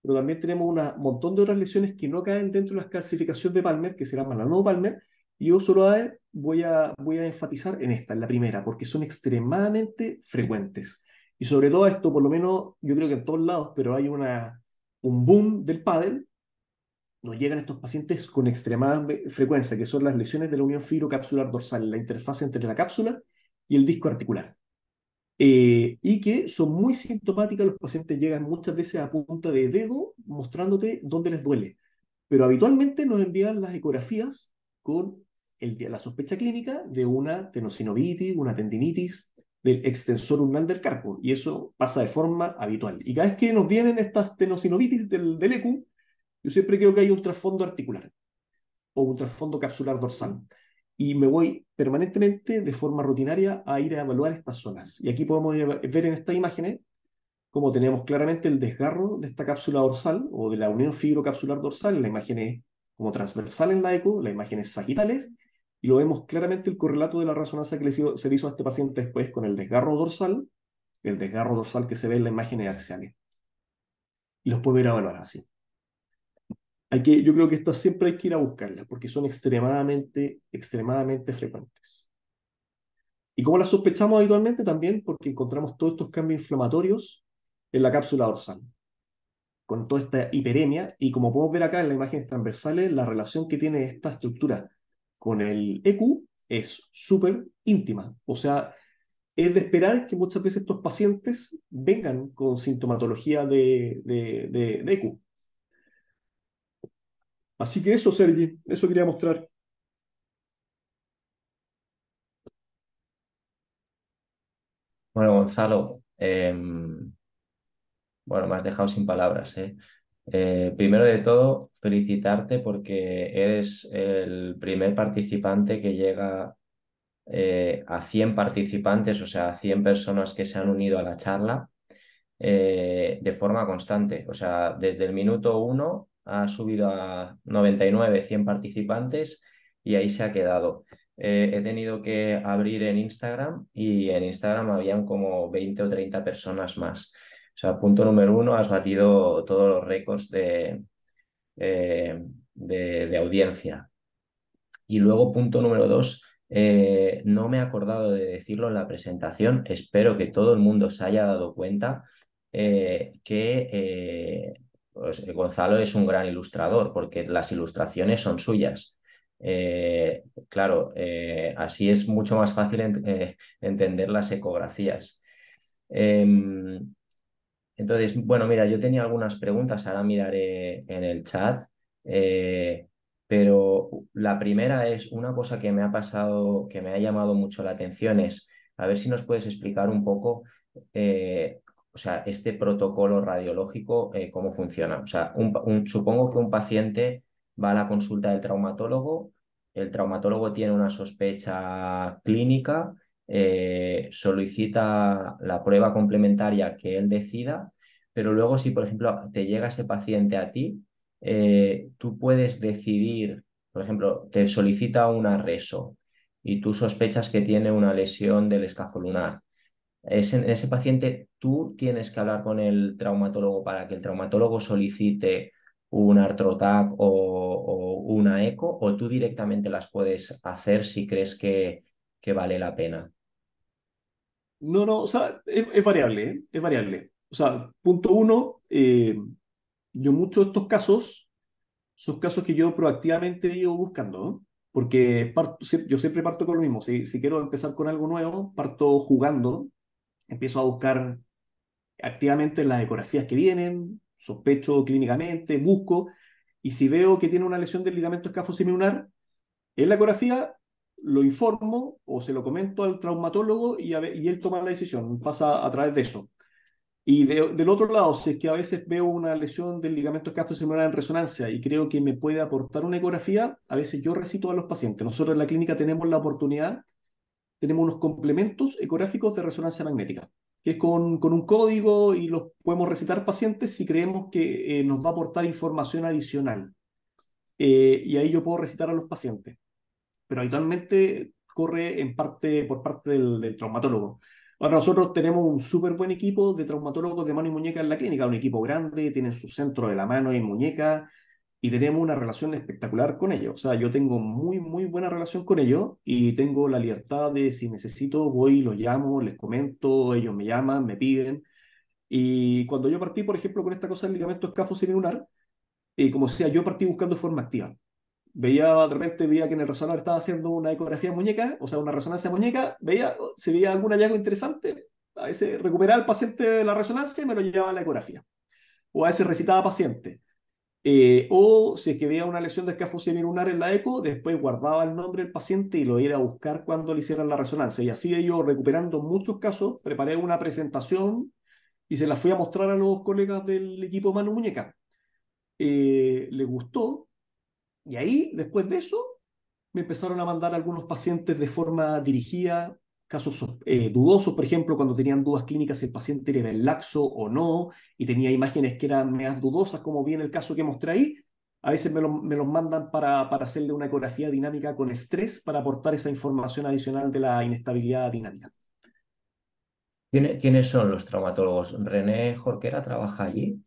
pero también tenemos un montón de otras lesiones que no caen dentro de la clasificación de Palmer, que se llama la no Palmer, y yo solo voy, a, enfatizar en esta, en la primera, porque son extremadamente frecuentes. Y sobre todo esto, por lo menos, yo creo que en todos lados, pero hay una, un boom del pádel, nos llegan estos pacientes con extremada frecuencia, que son las lesiones de la unión fibrocapsular dorsal, la interfaz entre la cápsula y el disco articular. Eh, y que son muy sintomáticas, los pacientes llegan muchas veces a punta de dedo mostrándote dónde les duele. Pero habitualmente nos envían las ecografías con la sospecha clínica de una tenosinovitis, una tendinitis del extensor ulnar del carpo, y eso pasa de forma habitual. Y cada vez que nos vienen estas tenosinovitis del, del ECU, yo siempre creo que hay un trasfondo articular o un trasfondo capsular dorsal. Y me voy permanentemente de forma rutinaria a ir a evaluar estas zonas. Y aquí podemos ver en estas imágenes cómo tenemos claramente el desgarro de esta cápsula dorsal o de la unión fibrocapsular dorsal. La imagen es como transversal en la eco, la imagen es sagitales y lo vemos claramente el correlato de la resonancia que se le hizo a este paciente después con el desgarro dorsal, el desgarro dorsal que se ve en la imagen axiales. Y los puedo ir a evaluar así que, yo creo que estas siempre hay que ir a buscarlas porque son extremadamente, extremadamente frecuentes. ¿Y como las sospechamos habitualmente? También porque encontramos todos estos cambios inflamatorios en la cápsula dorsal, con toda esta hiperemia y como podemos ver acá en las imágenes transversales, la relación que tiene esta estructura con el EQ es súper íntima. O sea, es de esperar que muchas veces estos pacientes vengan con sintomatología de, de, de EQ. E Así que eso, Sergi, eso quería mostrar. Bueno, Gonzalo, em, bueno, me has dejado sin palabras. ¿eh? Eh, primero de todo, felicitarte porque eres el primer participante que llega eh, a 100 participantes, o sea, a 100 personas que se han unido a la charla de forma constante. O sea, desde el minuto uno ha subido a 99, 100 participantes y ahí se ha quedado. Eh, he tenido que abrir en Instagram y en Instagram habían como 20 o 30 personas más. O sea, punto número uno, has batido todos los récords de, eh, de, audiencia. Y luego, punto número dos, eh, no me he acordado de decirlo en la presentación, espero que todo el mundo se haya dado cuenta que pues, eh, Gonzalo es un gran ilustrador porque las ilustraciones son suyas. Eh, claro, eh, así es mucho más fácil entender las ecografías. Em, entonces, bueno, mira, yo tenía algunas preguntas, ahora miraré en el chat, pero la primera es una cosa que me ha pasado, que me ha llamado mucho la atención, es a ver si nos puedes explicar un poco o sea, este protocolo radiológico, eh, cómo funciona. O sea, supongo que un paciente va a la consulta del traumatólogo, el traumatólogo tiene una sospecha clínica, eh, solicita la prueba complementaria que él decida, pero luego si, por ejemplo, te llega ese paciente a ti, eh, tú puedes decidir, por ejemplo, te solicita un arreso y tú sospechas que tiene una lesión del lunar, en ese paciente tú tienes que hablar con el traumatólogo para que el traumatólogo solicite un artrotac o, o una eco o tú directamente las puedes hacer si crees que, que vale la pena? No, no, o sea, es, variable, ¿eh? es variable. O sea, punto uno, eh, yo muchos de estos casos son casos que yo proactivamente digo buscando, porque yo siempre parto con lo mismo. Si, si quiero empezar con algo nuevo, parto jugando empiezo a buscar activamente las ecografías que vienen, sospecho clínicamente, busco, y si veo que tiene una lesión del ligamento escafosemilunar, en la ecografía lo informo o se lo comento al traumatólogo y, él toma la decisión, pasa a través de eso. Y del otro lado, si es que a veces veo una lesión del ligamento escafosemilunar en resonancia y creo que me puede aportar una ecografía, a veces yo recito a los pacientes. Nosotros en la clínica tenemos la oportunidad tenemos unos complementos ecográficos de resonancia magnética, que es con, con un código y los podemos recitar pacientes si creemos que eh, nos va a aportar información adicional. Eh, y ahí yo puedo recitar a los pacientes. Pero habitualmente corre en parte por parte del, del traumatólogo. Ahora nosotros tenemos un súper buen equipo de traumatólogos de mano y muñeca en la clínica, un equipo grande, tienen su centro de la mano y muñeca, y tenemos una relación espectacular con ellos. O sea, yo tengo muy, muy buena relación con ellos y tengo la libertad de si necesito, voy, los llamo, les comento, ellos me llaman, me piden. Y cuando yo partí, por ejemplo, con esta cosa del ligamento escafo y eh, como sea, yo partí buscando forma activa. Veía, de repente, veía que en el resonador estaba haciendo una ecografía muñeca, o sea, una resonancia muñeca, veía, oh, si veía algún hallazgo interesante, a ese recuperaba al paciente de la resonancia y me lo llevaba a la ecografía. O a ese recitaba paciente eh, o si es que veía una lesión de escafoceminular en la eco, después guardaba el nombre del paciente y lo iba a buscar cuando le hicieran la resonancia. Y así yo, recuperando muchos casos, preparé una presentación y se la fui a mostrar a los colegas del equipo Manu Muñeca. Eh, le gustó. Y ahí, después de eso, me empezaron a mandar algunos pacientes de forma dirigida casos eh, dudosos, por ejemplo, cuando tenían dudas clínicas si el paciente era el laxo o no, y tenía imágenes que eran más dudosas, como bien el caso que mostré ahí, a veces me, los mandan para, para, hacerle una ecografía dinámica con estrés para aportar esa información adicional de la inestabilidad dinámica. ¿Quiénes son los traumatólogos? ¿René Jorquera trabaja allí?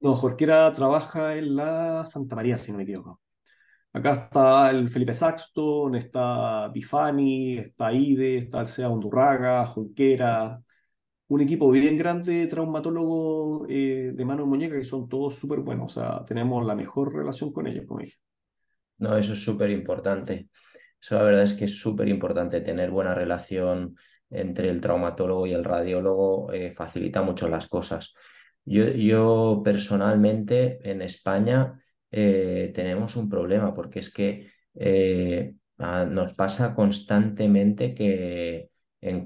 No, Jorquera trabaja en la Santa María, si no me equivoco. Acá está el Felipe Saxton, está Bifani, está Ide, está el Sea Undurraga, Junquera, un equipo bien grande de traumatólogos eh, de mano y muñeca que son todos súper buenos, o sea, tenemos la mejor relación con ellos, como dije. No, eso es súper importante. Eso la verdad es que es súper importante tener buena relación entre el traumatólogo y el radiólogo, eh, facilita mucho las cosas. Yo, yo personalmente en España eh, tenemos un problema, porque es que eh, ah, nos pasa constantemente que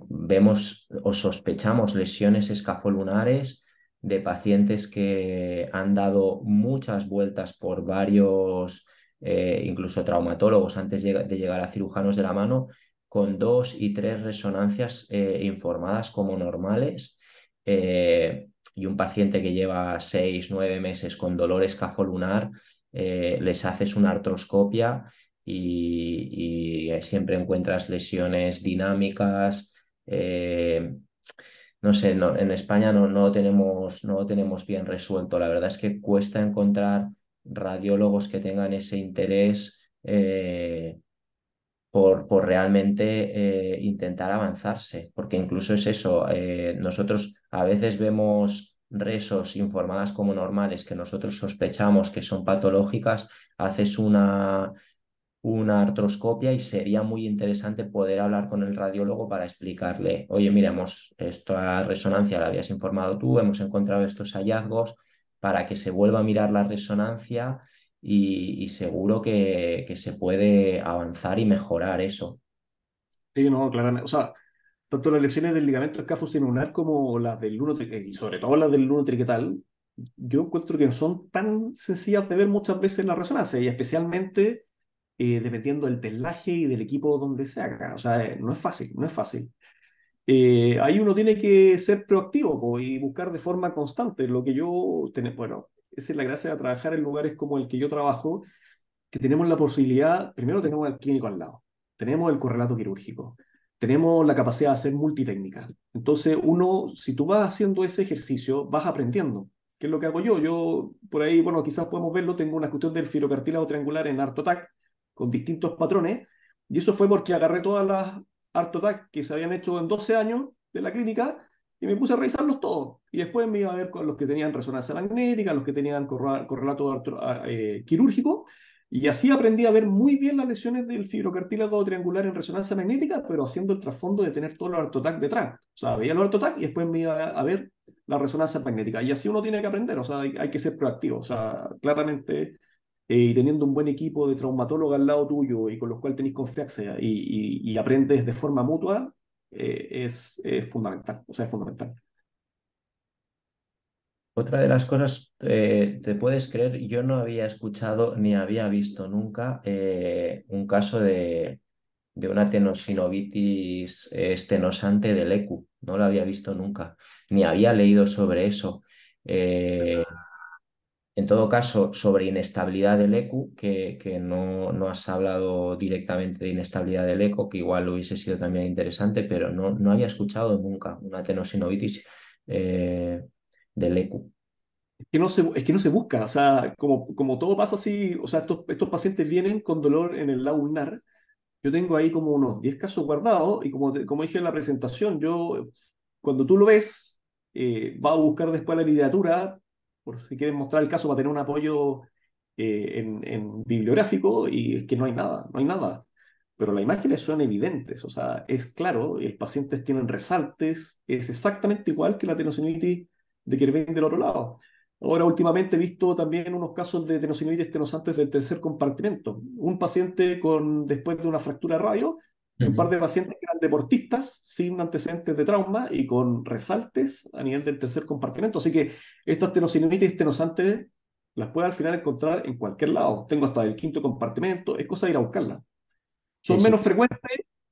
vemos o sospechamos lesiones escafolunares de pacientes que han dado muchas vueltas por varios, eh, incluso traumatólogos, antes de, llegar a cirujanos de la mano, con dos y tres resonancias informadas como normales y un paciente que lleva seis, nueve meses con dolor escafolunar, lunar eh, les haces una artroscopia y, eh, siempre encuentras lesiones dinámicas. Eh, no sé, en España no, no, tenemos, no lo tenemos bien resuelto. La verdad es que cuesta encontrar radiólogos que tengan ese interés por, realmente eh, intentar avanzarse, porque incluso es eso, eh, nosotros a veces vemos resos informadas como normales que nosotros sospechamos que son patológicas, haces una, una artroscopia y sería muy interesante poder hablar con el radiólogo para explicarle, oye, miremos esta resonancia la habías informado tú, hemos encontrado estos hallazgos, para que se vuelva a mirar la resonancia y, seguro que, que, se puede avanzar y mejorar eso. Sí, no, claramente. O sea, tanto las lesiones del ligamento lunar como las del luno, eh, y sobre todo las del luno triquetal, yo encuentro que son tan sencillas de ver muchas veces en la resonancia y especialmente eh, dependiendo del telaje y del equipo donde se haga. O sea, eh, no es fácil, no es fácil. ahí uno tiene que ser proactivo y buscar de forma constante lo que yo, ten, bueno, esa es la gracia de trabajar en lugares como el que yo trabajo, que tenemos la posibilidad, primero tenemos el clínico al lado, tenemos el correlato quirúrgico, tenemos la capacidad de hacer multitécnica. Entonces, uno, si tú vas haciendo ese ejercicio, vas aprendiendo, ¿Qué es lo que hago yo. Yo, por ahí, bueno, quizás podemos verlo, tengo una cuestión del filocartílago triangular en Artotac, con distintos patrones, y eso fue porque agarré todas las Artotac que se habían hecho en 12 años de la clínica y me puse a revisarlos todos. Y después me iba a ver con los que tenían resonancia magnética, los que tenían correlato ah, eh, quirúrgico, y así aprendí a ver muy bien las lesiones del fibrocartílago triangular en resonancia magnética, pero haciendo el trasfondo de tener todo el artotac detrás. O sea, veía el artotac y después me iba a ver la resonancia magnética. Y así uno tiene que aprender, o sea, hay, que ser proactivo. O sea, claramente, eh, y teniendo un buen equipo de traumatólogos al lado tuyo y con los cuales tenéis confianza y aprendes de forma mutua, eh, es, fundamental, o sea, fundamental. Otra de las cosas, eh, te puedes creer, yo no había escuchado ni había visto nunca eh, un caso de, de una tenosinovitis estenosante del ECU, no lo había visto nunca, ni había leído sobre eso. Ah. En todo caso, sobre inestabilidad del ECU, que, que no, no, has hablado directamente de inestabilidad del ECU, que igual hubiese sido también interesante, pero no, no había escuchado nunca una tenosinovitis eh, del ECU. Es que, no se, es que no se busca, o sea, como, como todo pasa así, o sea, estos, estos pacientes vienen con dolor en el lado ulnar, yo tengo ahí como unos 10 casos guardados y como, como dije en la presentación, yo cuando tú lo ves, eh, va a buscar después la literatura por si quieren mostrar el caso para tener un apoyo eh, en, bibliográfico y es que no hay nada, no hay nada. Pero las imágenes son evidentes, o sea, es claro, el pacientes tienen resaltes, es exactamente igual que la tenosinoitis de ven del otro lado. Ahora, últimamente he visto también unos casos de tenosinuitis tenosantes del tercer compartimento. Un paciente con, después de una fractura de radio un par de pacientes que eran deportistas sin antecedentes de trauma y con resaltes a nivel del tercer compartimento. Así que estas y tenosantes las puedes al final encontrar en cualquier lado. Tengo hasta el quinto compartimento, es cosa de ir a buscarlas. Son menos frecuentes,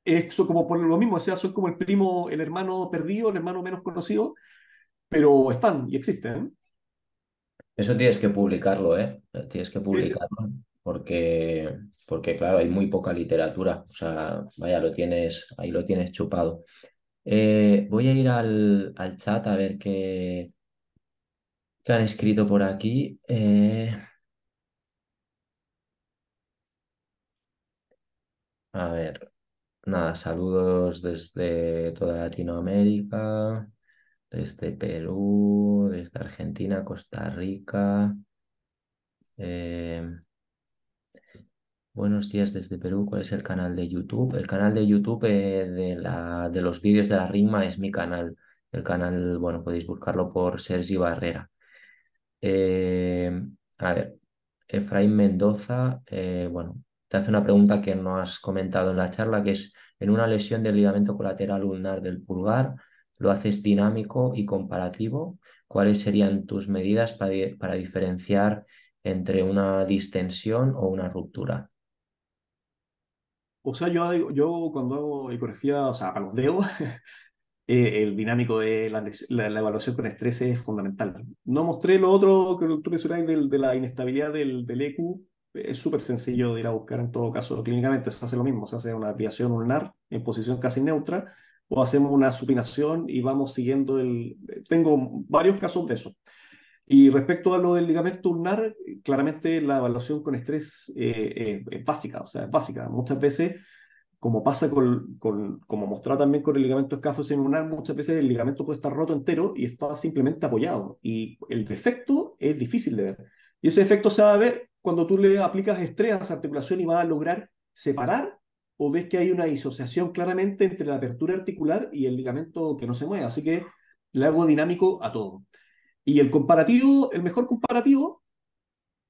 eso como por lo mismo, o sea, son como el primo, el hermano perdido, el hermano menos conocido, pero están y existen. Eso tienes que publicarlo, ¿eh? Tienes que eh, publicarlo porque, porque claro, hay muy poca literatura, o sea, vaya, lo tienes, ahí lo tienes chupado. Eh, voy a ir al, chat a ver qué, qué han escrito por aquí. Eh, a ver, nada, saludos desde toda Latinoamérica, desde Perú, desde Argentina, Costa Rica. Eh, Buenos días desde Perú. ¿Cuál es el canal de YouTube? El canal de YouTube eh, de, la, de, los vídeos de la rima es mi canal. El canal, bueno, podéis buscarlo por Sergi Barrera. Eh, a ver, Efraín Mendoza, eh, bueno, te hace una pregunta que no has comentado en la charla, que es, en una lesión del ligamento colateral ulnar del pulgar, ¿lo haces dinámico y comparativo? ¿Cuáles serían tus medidas para diferenciar entre una distensión o una ruptura? O sea, yo, yo cuando hago ecografía, o sea, para los dedos, eh, el dinámico de la, evaluación con estrés es fundamental. No mostré lo otro que tú mencionaste de la inestabilidad del, del EQ, es súper sencillo de ir a buscar en todo caso clínicamente, se hace lo mismo, se hace una desviación ulnar en posición casi neutra o hacemos una supinación y vamos siguiendo el... Tengo varios casos de eso. Y respecto a lo del ligamento ulnar, claramente la evaluación con estrés eh, es básica, o sea, es básica. Muchas veces, como pasa con, con como mostrado también con el ligamento escafiosemilulnar, muchas veces el ligamento puede estar roto entero y está simplemente apoyado. Y el defecto es difícil de ver. Y ese efecto se va a ver cuando tú le aplicas estrés a esa articulación y vas a lograr separar o ves que hay una disociación claramente entre la apertura articular y el ligamento que no se mueve. Así que le hago dinámico a todo. Y el comparativo, el mejor comparativo,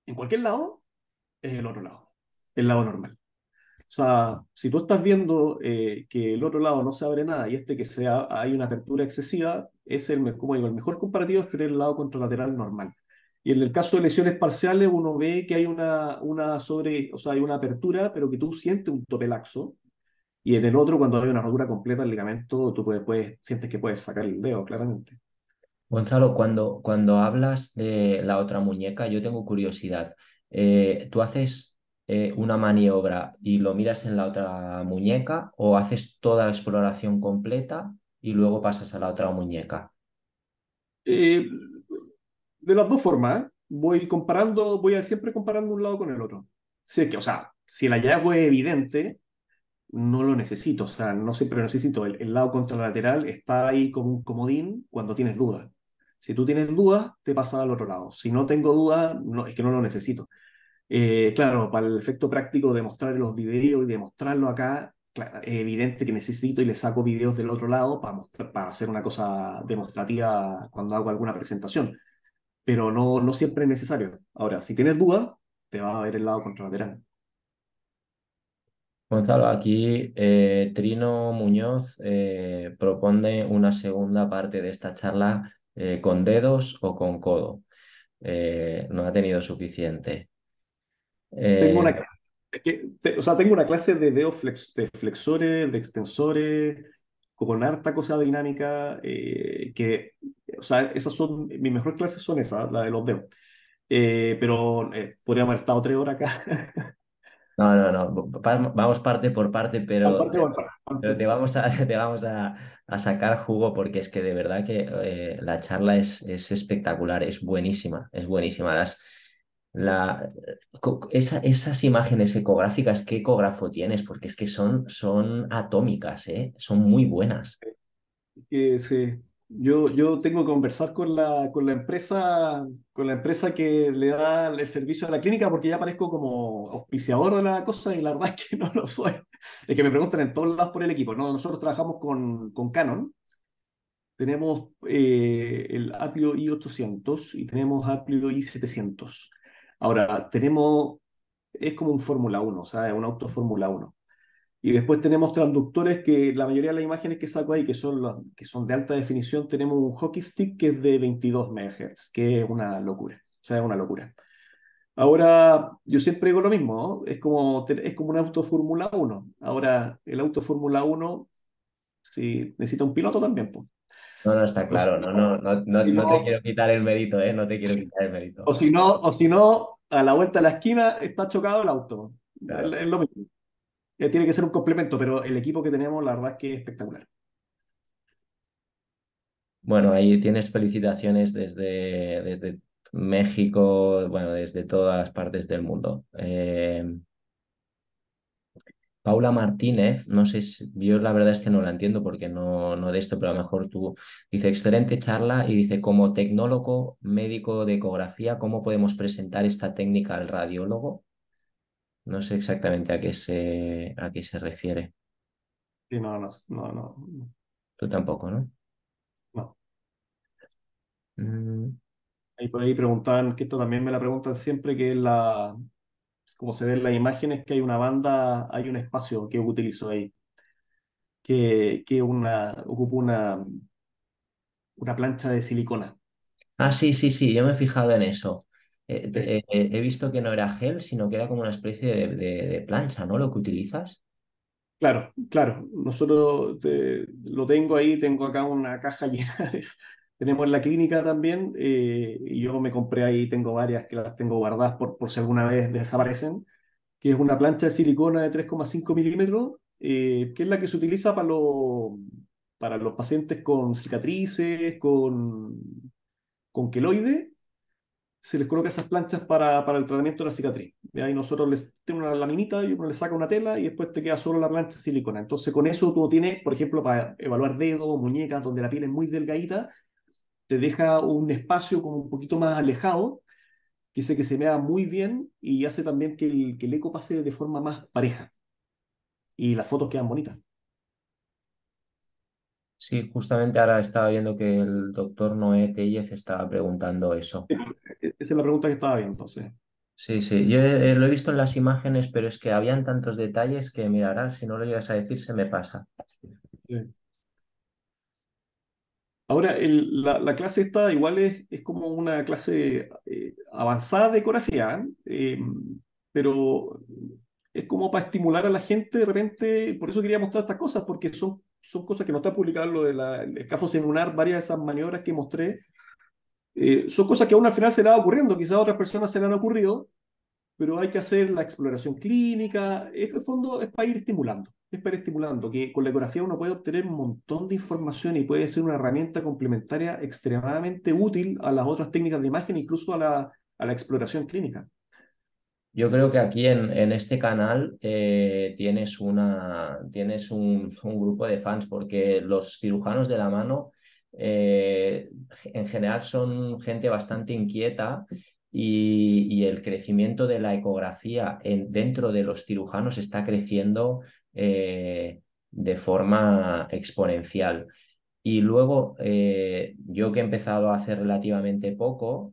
en cualquier lado, es el otro lado, el lado normal. O sea, si tú estás viendo eh, que el otro lado no se abre nada y este que sea, hay una apertura excesiva, es el, como digo, el mejor comparativo es tener el lado contralateral normal. Y en el caso de lesiones parciales, uno ve que hay una, una sobre, o sea, hay una apertura, pero que tú sientes un tope Y en el otro, cuando hay una rotura completa del ligamento, tú puedes, sientes que puedes sacar el dedo, claramente. Gonzalo, cuando, cuando hablas de la otra muñeca, yo tengo curiosidad. Eh, ¿Tú haces eh, una maniobra y lo miras en la otra muñeca o haces toda la exploración completa y luego pasas a la otra muñeca? Eh, de las dos formas, voy comparando, voy siempre comparando un lado con el otro. que, o sea, si el hallazgo es evidente, no lo necesito, o sea, no siempre lo necesito. El, el, lado contralateral está ahí como un comodín cuando tienes dudas. Si tú tienes dudas, te pasas al otro lado. Si no tengo dudas, es que no lo necesito. Eh, claro, para el efecto práctico de mostrar los videos y demostrarlo acá, es evidente que necesito y le saco videos del otro lado para, hacer una cosa demostrativa cuando hago alguna presentación. Pero no, no siempre es necesario. Ahora, si tienes dudas, te va a ver el lado contralateral. Gonzalo, aquí eh, Trino Muñoz eh, propone una segunda parte de esta charla eh, con dedos o con codo. Eh, no ha tenido suficiente. Tengo una, eh, o sea, tengo una clase de dedos de flexores, de extensores, con harta cosa dinámica, que, o sea, esas son, mis mejor clases son esas, la de los dedos. pero podría haber estado tres horas acá No, no, no. Vamos parte por parte, pero, te vamos, a, te vamos a, sacar jugo porque es que de verdad que eh, la charla es, es, espectacular, es buenísima, es buenísima. Las, la, esas imágenes ecográficas, ¿qué ecógrafo tienes? Porque es que son, son atómicas, ¿eh? son muy buenas. Sí, sí. Yo, tengo que conversar con la, con la empresa, con la empresa que le da el servicio a la clínica, porque ya parezco como auspiciador de la cosa y la verdad es que no lo soy. Es que me preguntan en todos lados por el equipo. No, nosotros trabajamos con, con Canon, tenemos eh, el Apio i800 y tenemos Apio i700. Ahora, tenemos, es como un Fórmula 1, o sea, un auto Fórmula 1. Y después tenemos transductores que la mayoría de las imágenes que saco ahí, que son, las, que son de alta definición, tenemos un hockey stick que es de 22 MHz, que es una locura. O sea, es una locura. Ahora, yo siempre digo lo mismo, es, como, es como un auto Fórmula 1. Ahora, el auto Fórmula 1 si necesita un piloto también. Pues. No, no, está claro, no, no, no, no, te quiero quitar el mérito, ¿eh? No te quiero quitar el mérito. O si no, o si no a la vuelta de la esquina está chocado el auto. Es lo mismo tiene que ser un complemento, pero el equipo que tenemos, la verdad es que es espectacular. Bueno, ahí tienes felicitaciones desde, desde México, bueno, desde todas partes del mundo. Eh, Paula Martínez, no sé si yo la verdad es que no la entiendo porque no, no de esto, pero a lo mejor tú dice excelente charla y dice como tecnólogo médico de ecografía, ¿cómo podemos presentar esta técnica al radiólogo? No sé exactamente a qué se, a qué se refiere. Sí, no, no, no, Tú tampoco, ¿no? No. Mm. Ahí por ahí preguntaban, que esto también me la preguntan siempre, que es la, como se ve en las imágenes, que hay una banda, hay un espacio que utilizo ahí, que, que una, ocupa una, una plancha de silicona. Ah, sí, sí, sí, yo me he fijado en eso. Eh, eh, eh, he visto que no era gel, sino que era como una especie de, plancha, ¿no? Lo que utilizas. Claro, claro. Nosotros lo tengo ahí, tengo acá una caja llena. tenemos en la clínica también, yo me compré ahí, tengo varias que las tengo guardadas por, por si alguna vez desaparecen, que es una plancha de silicona de 3,5 milímetros, que es la que se utiliza para, para los pacientes con cicatrices, con, con queloide, se les coloca esas planchas para, para el tratamiento de la cicatriz. ¿ya? Y nosotros les tenemos una laminita y uno le saca una tela y después te queda solo la plancha de silicona. Entonces, con eso tú tienes, por ejemplo, para evaluar dedos, muñecas, donde la piel es muy delgadita, te deja un espacio como un poquito más alejado, que sé que se vea muy bien y hace también que el, que el eco pase de forma más pareja. Y las fotos quedan bonitas. Sí, justamente ahora estaba viendo que el doctor Noé Tellez estaba preguntando eso. Esa es la pregunta que estaba viendo, sí. Sí, sí, yo eh, eh, lo he visto en las imágenes, pero es que habían tantos detalles que, mira, si no lo llegas a decir se me pasa. Ahora, la, clase esta igual es, es como una clase eh, avanzada de ecografía, em, pero es como para estimular a la gente de repente, por eso quería mostrar estas cosas, porque son, son cosas que no está publicado, lo del escafo celular, varias de esas maniobras que mostré, eh, son cosas que uno al final se le va ocurriendo, quizás a otras personas se le han ocurrido, pero hay que hacer la exploración clínica. en el fondo es para ir estimulando, es para estimulando, que con la ecografía uno puede obtener un montón de información y puede ser una herramienta complementaria extremadamente útil a las otras técnicas de imagen, incluso a la, a la exploración clínica. Yo creo que aquí en, en este canal eh, tienes, una, tienes un, un, grupo de fans porque los cirujanos de la mano eh, en general son gente bastante inquieta y, el crecimiento de la ecografía en, dentro de los cirujanos está creciendo eh, de forma exponencial. Y luego, eh, yo que he empezado a hacer relativamente poco,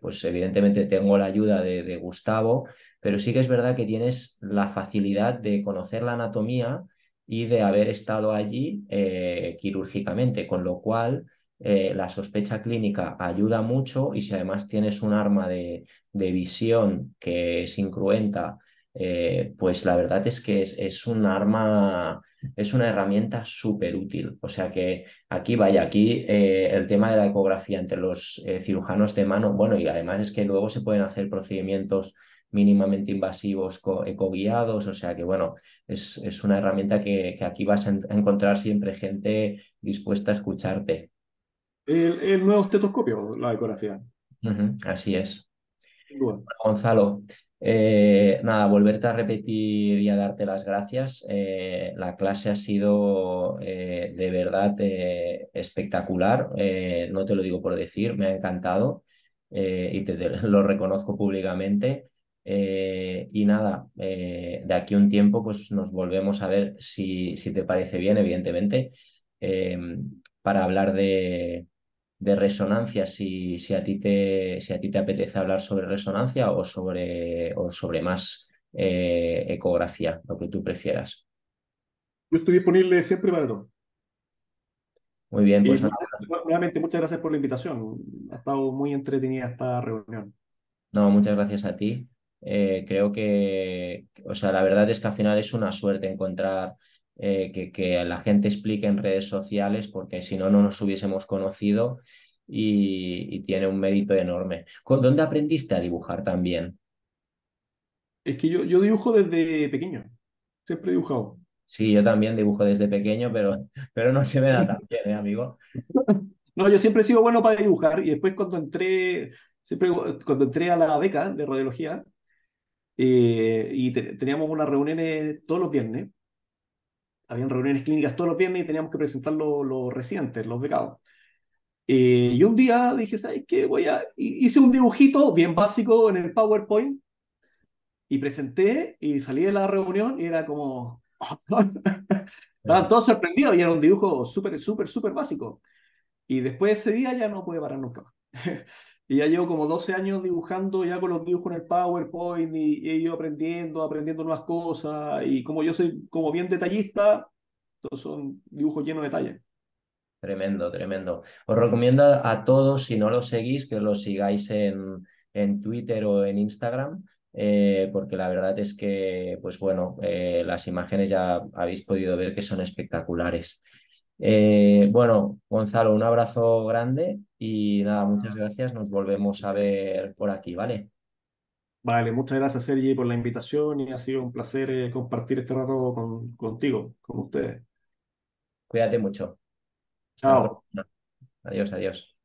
pues evidentemente tengo la ayuda de, Gustavo, pero sí que es verdad que tienes la facilidad de conocer la anatomía y de haber estado allí eh, quirúrgicamente, con lo cual eh, la sospecha clínica ayuda mucho y si además tienes un arma de, visión que es incruenta, eh, pues la verdad es que es, un arma, es una herramienta súper útil. O sea que aquí, vaya, aquí el tema de la ecografía entre los cirujanos de mano, bueno, y además es que luego se pueden hacer procedimientos mínimamente invasivos, ecoguiados, o sea que bueno, es, una herramienta que, aquí vas a, encontrar siempre gente dispuesta a escucharte. El, el nuevo estetoscopio, la ecografía. así es. Gonzalo, eh, nada, volverte a repetir y a darte las gracias. Eh, la clase ha sido eh, de verdad espectacular, no te lo digo por decir, me ha encantado y te, lo reconozco públicamente. Eh, y nada, eh, de aquí un tiempo pues nos volvemos a ver si, si te parece bien, evidentemente, em, para hablar de, resonancia, si, si, a ti te, si a ti te apetece hablar sobre resonancia o sobre, o sobre más eh, ecografía, lo que tú prefieras. Yo estoy disponible siempre, todo. Muy bien, pues. Nada. muchas gracias por la invitación. Ha estado muy entretenida esta reunión. No, muchas gracias a ti. Eh, creo que, o sea, la verdad es que al final es una suerte encontrar eh, que, que, la gente explique en redes sociales, porque si no, no nos hubiésemos conocido y, tiene un mérito enorme. ¿Dónde aprendiste a dibujar también? Es que yo, yo dibujo desde pequeño, siempre he dibujado. Sí, yo también dibujo desde pequeño, pero, pero no se me da tan bien, ¿eh, amigo? No, yo siempre he sido bueno para dibujar y después cuando entré, cuando entré a la beca de radiología, eh, y teníamos unas reuniones todos los viernes. Habían reuniones clínicas todos los viernes y teníamos que presentar los recientes, los becados. Eh, y un día dije, ¿sabes qué? Voy a... Hice un dibujito bien básico en el PowerPoint y presenté y salí de la reunión y era como... Estaban todos sorprendidos y era un dibujo súper, súper, súper básico. Y después de ese día ya no pude parar nunca más. Y ya llevo como 12 años dibujando ya con los dibujos en el PowerPoint y, y aprendiendo, aprendiendo nuevas cosas. Y como yo soy como bien detallista, todos son dibujos llenos de detalles. Tremendo, tremendo. Os recomiendo a todos, si no lo seguís, que lo sigáis en, Twitter o en Instagram, eh, porque la verdad es que, pues bueno, eh, las imágenes ya habéis podido ver que son espectaculares. Eh, bueno, Gonzalo, un abrazo grande y nada, muchas gracias. Nos volvemos a ver por aquí, ¿vale? Vale, muchas gracias Sergi por la invitación y ha sido un placer eh, compartir este rato contigo, con ustedes. Cuídate mucho. Chao. Adiós, adiós.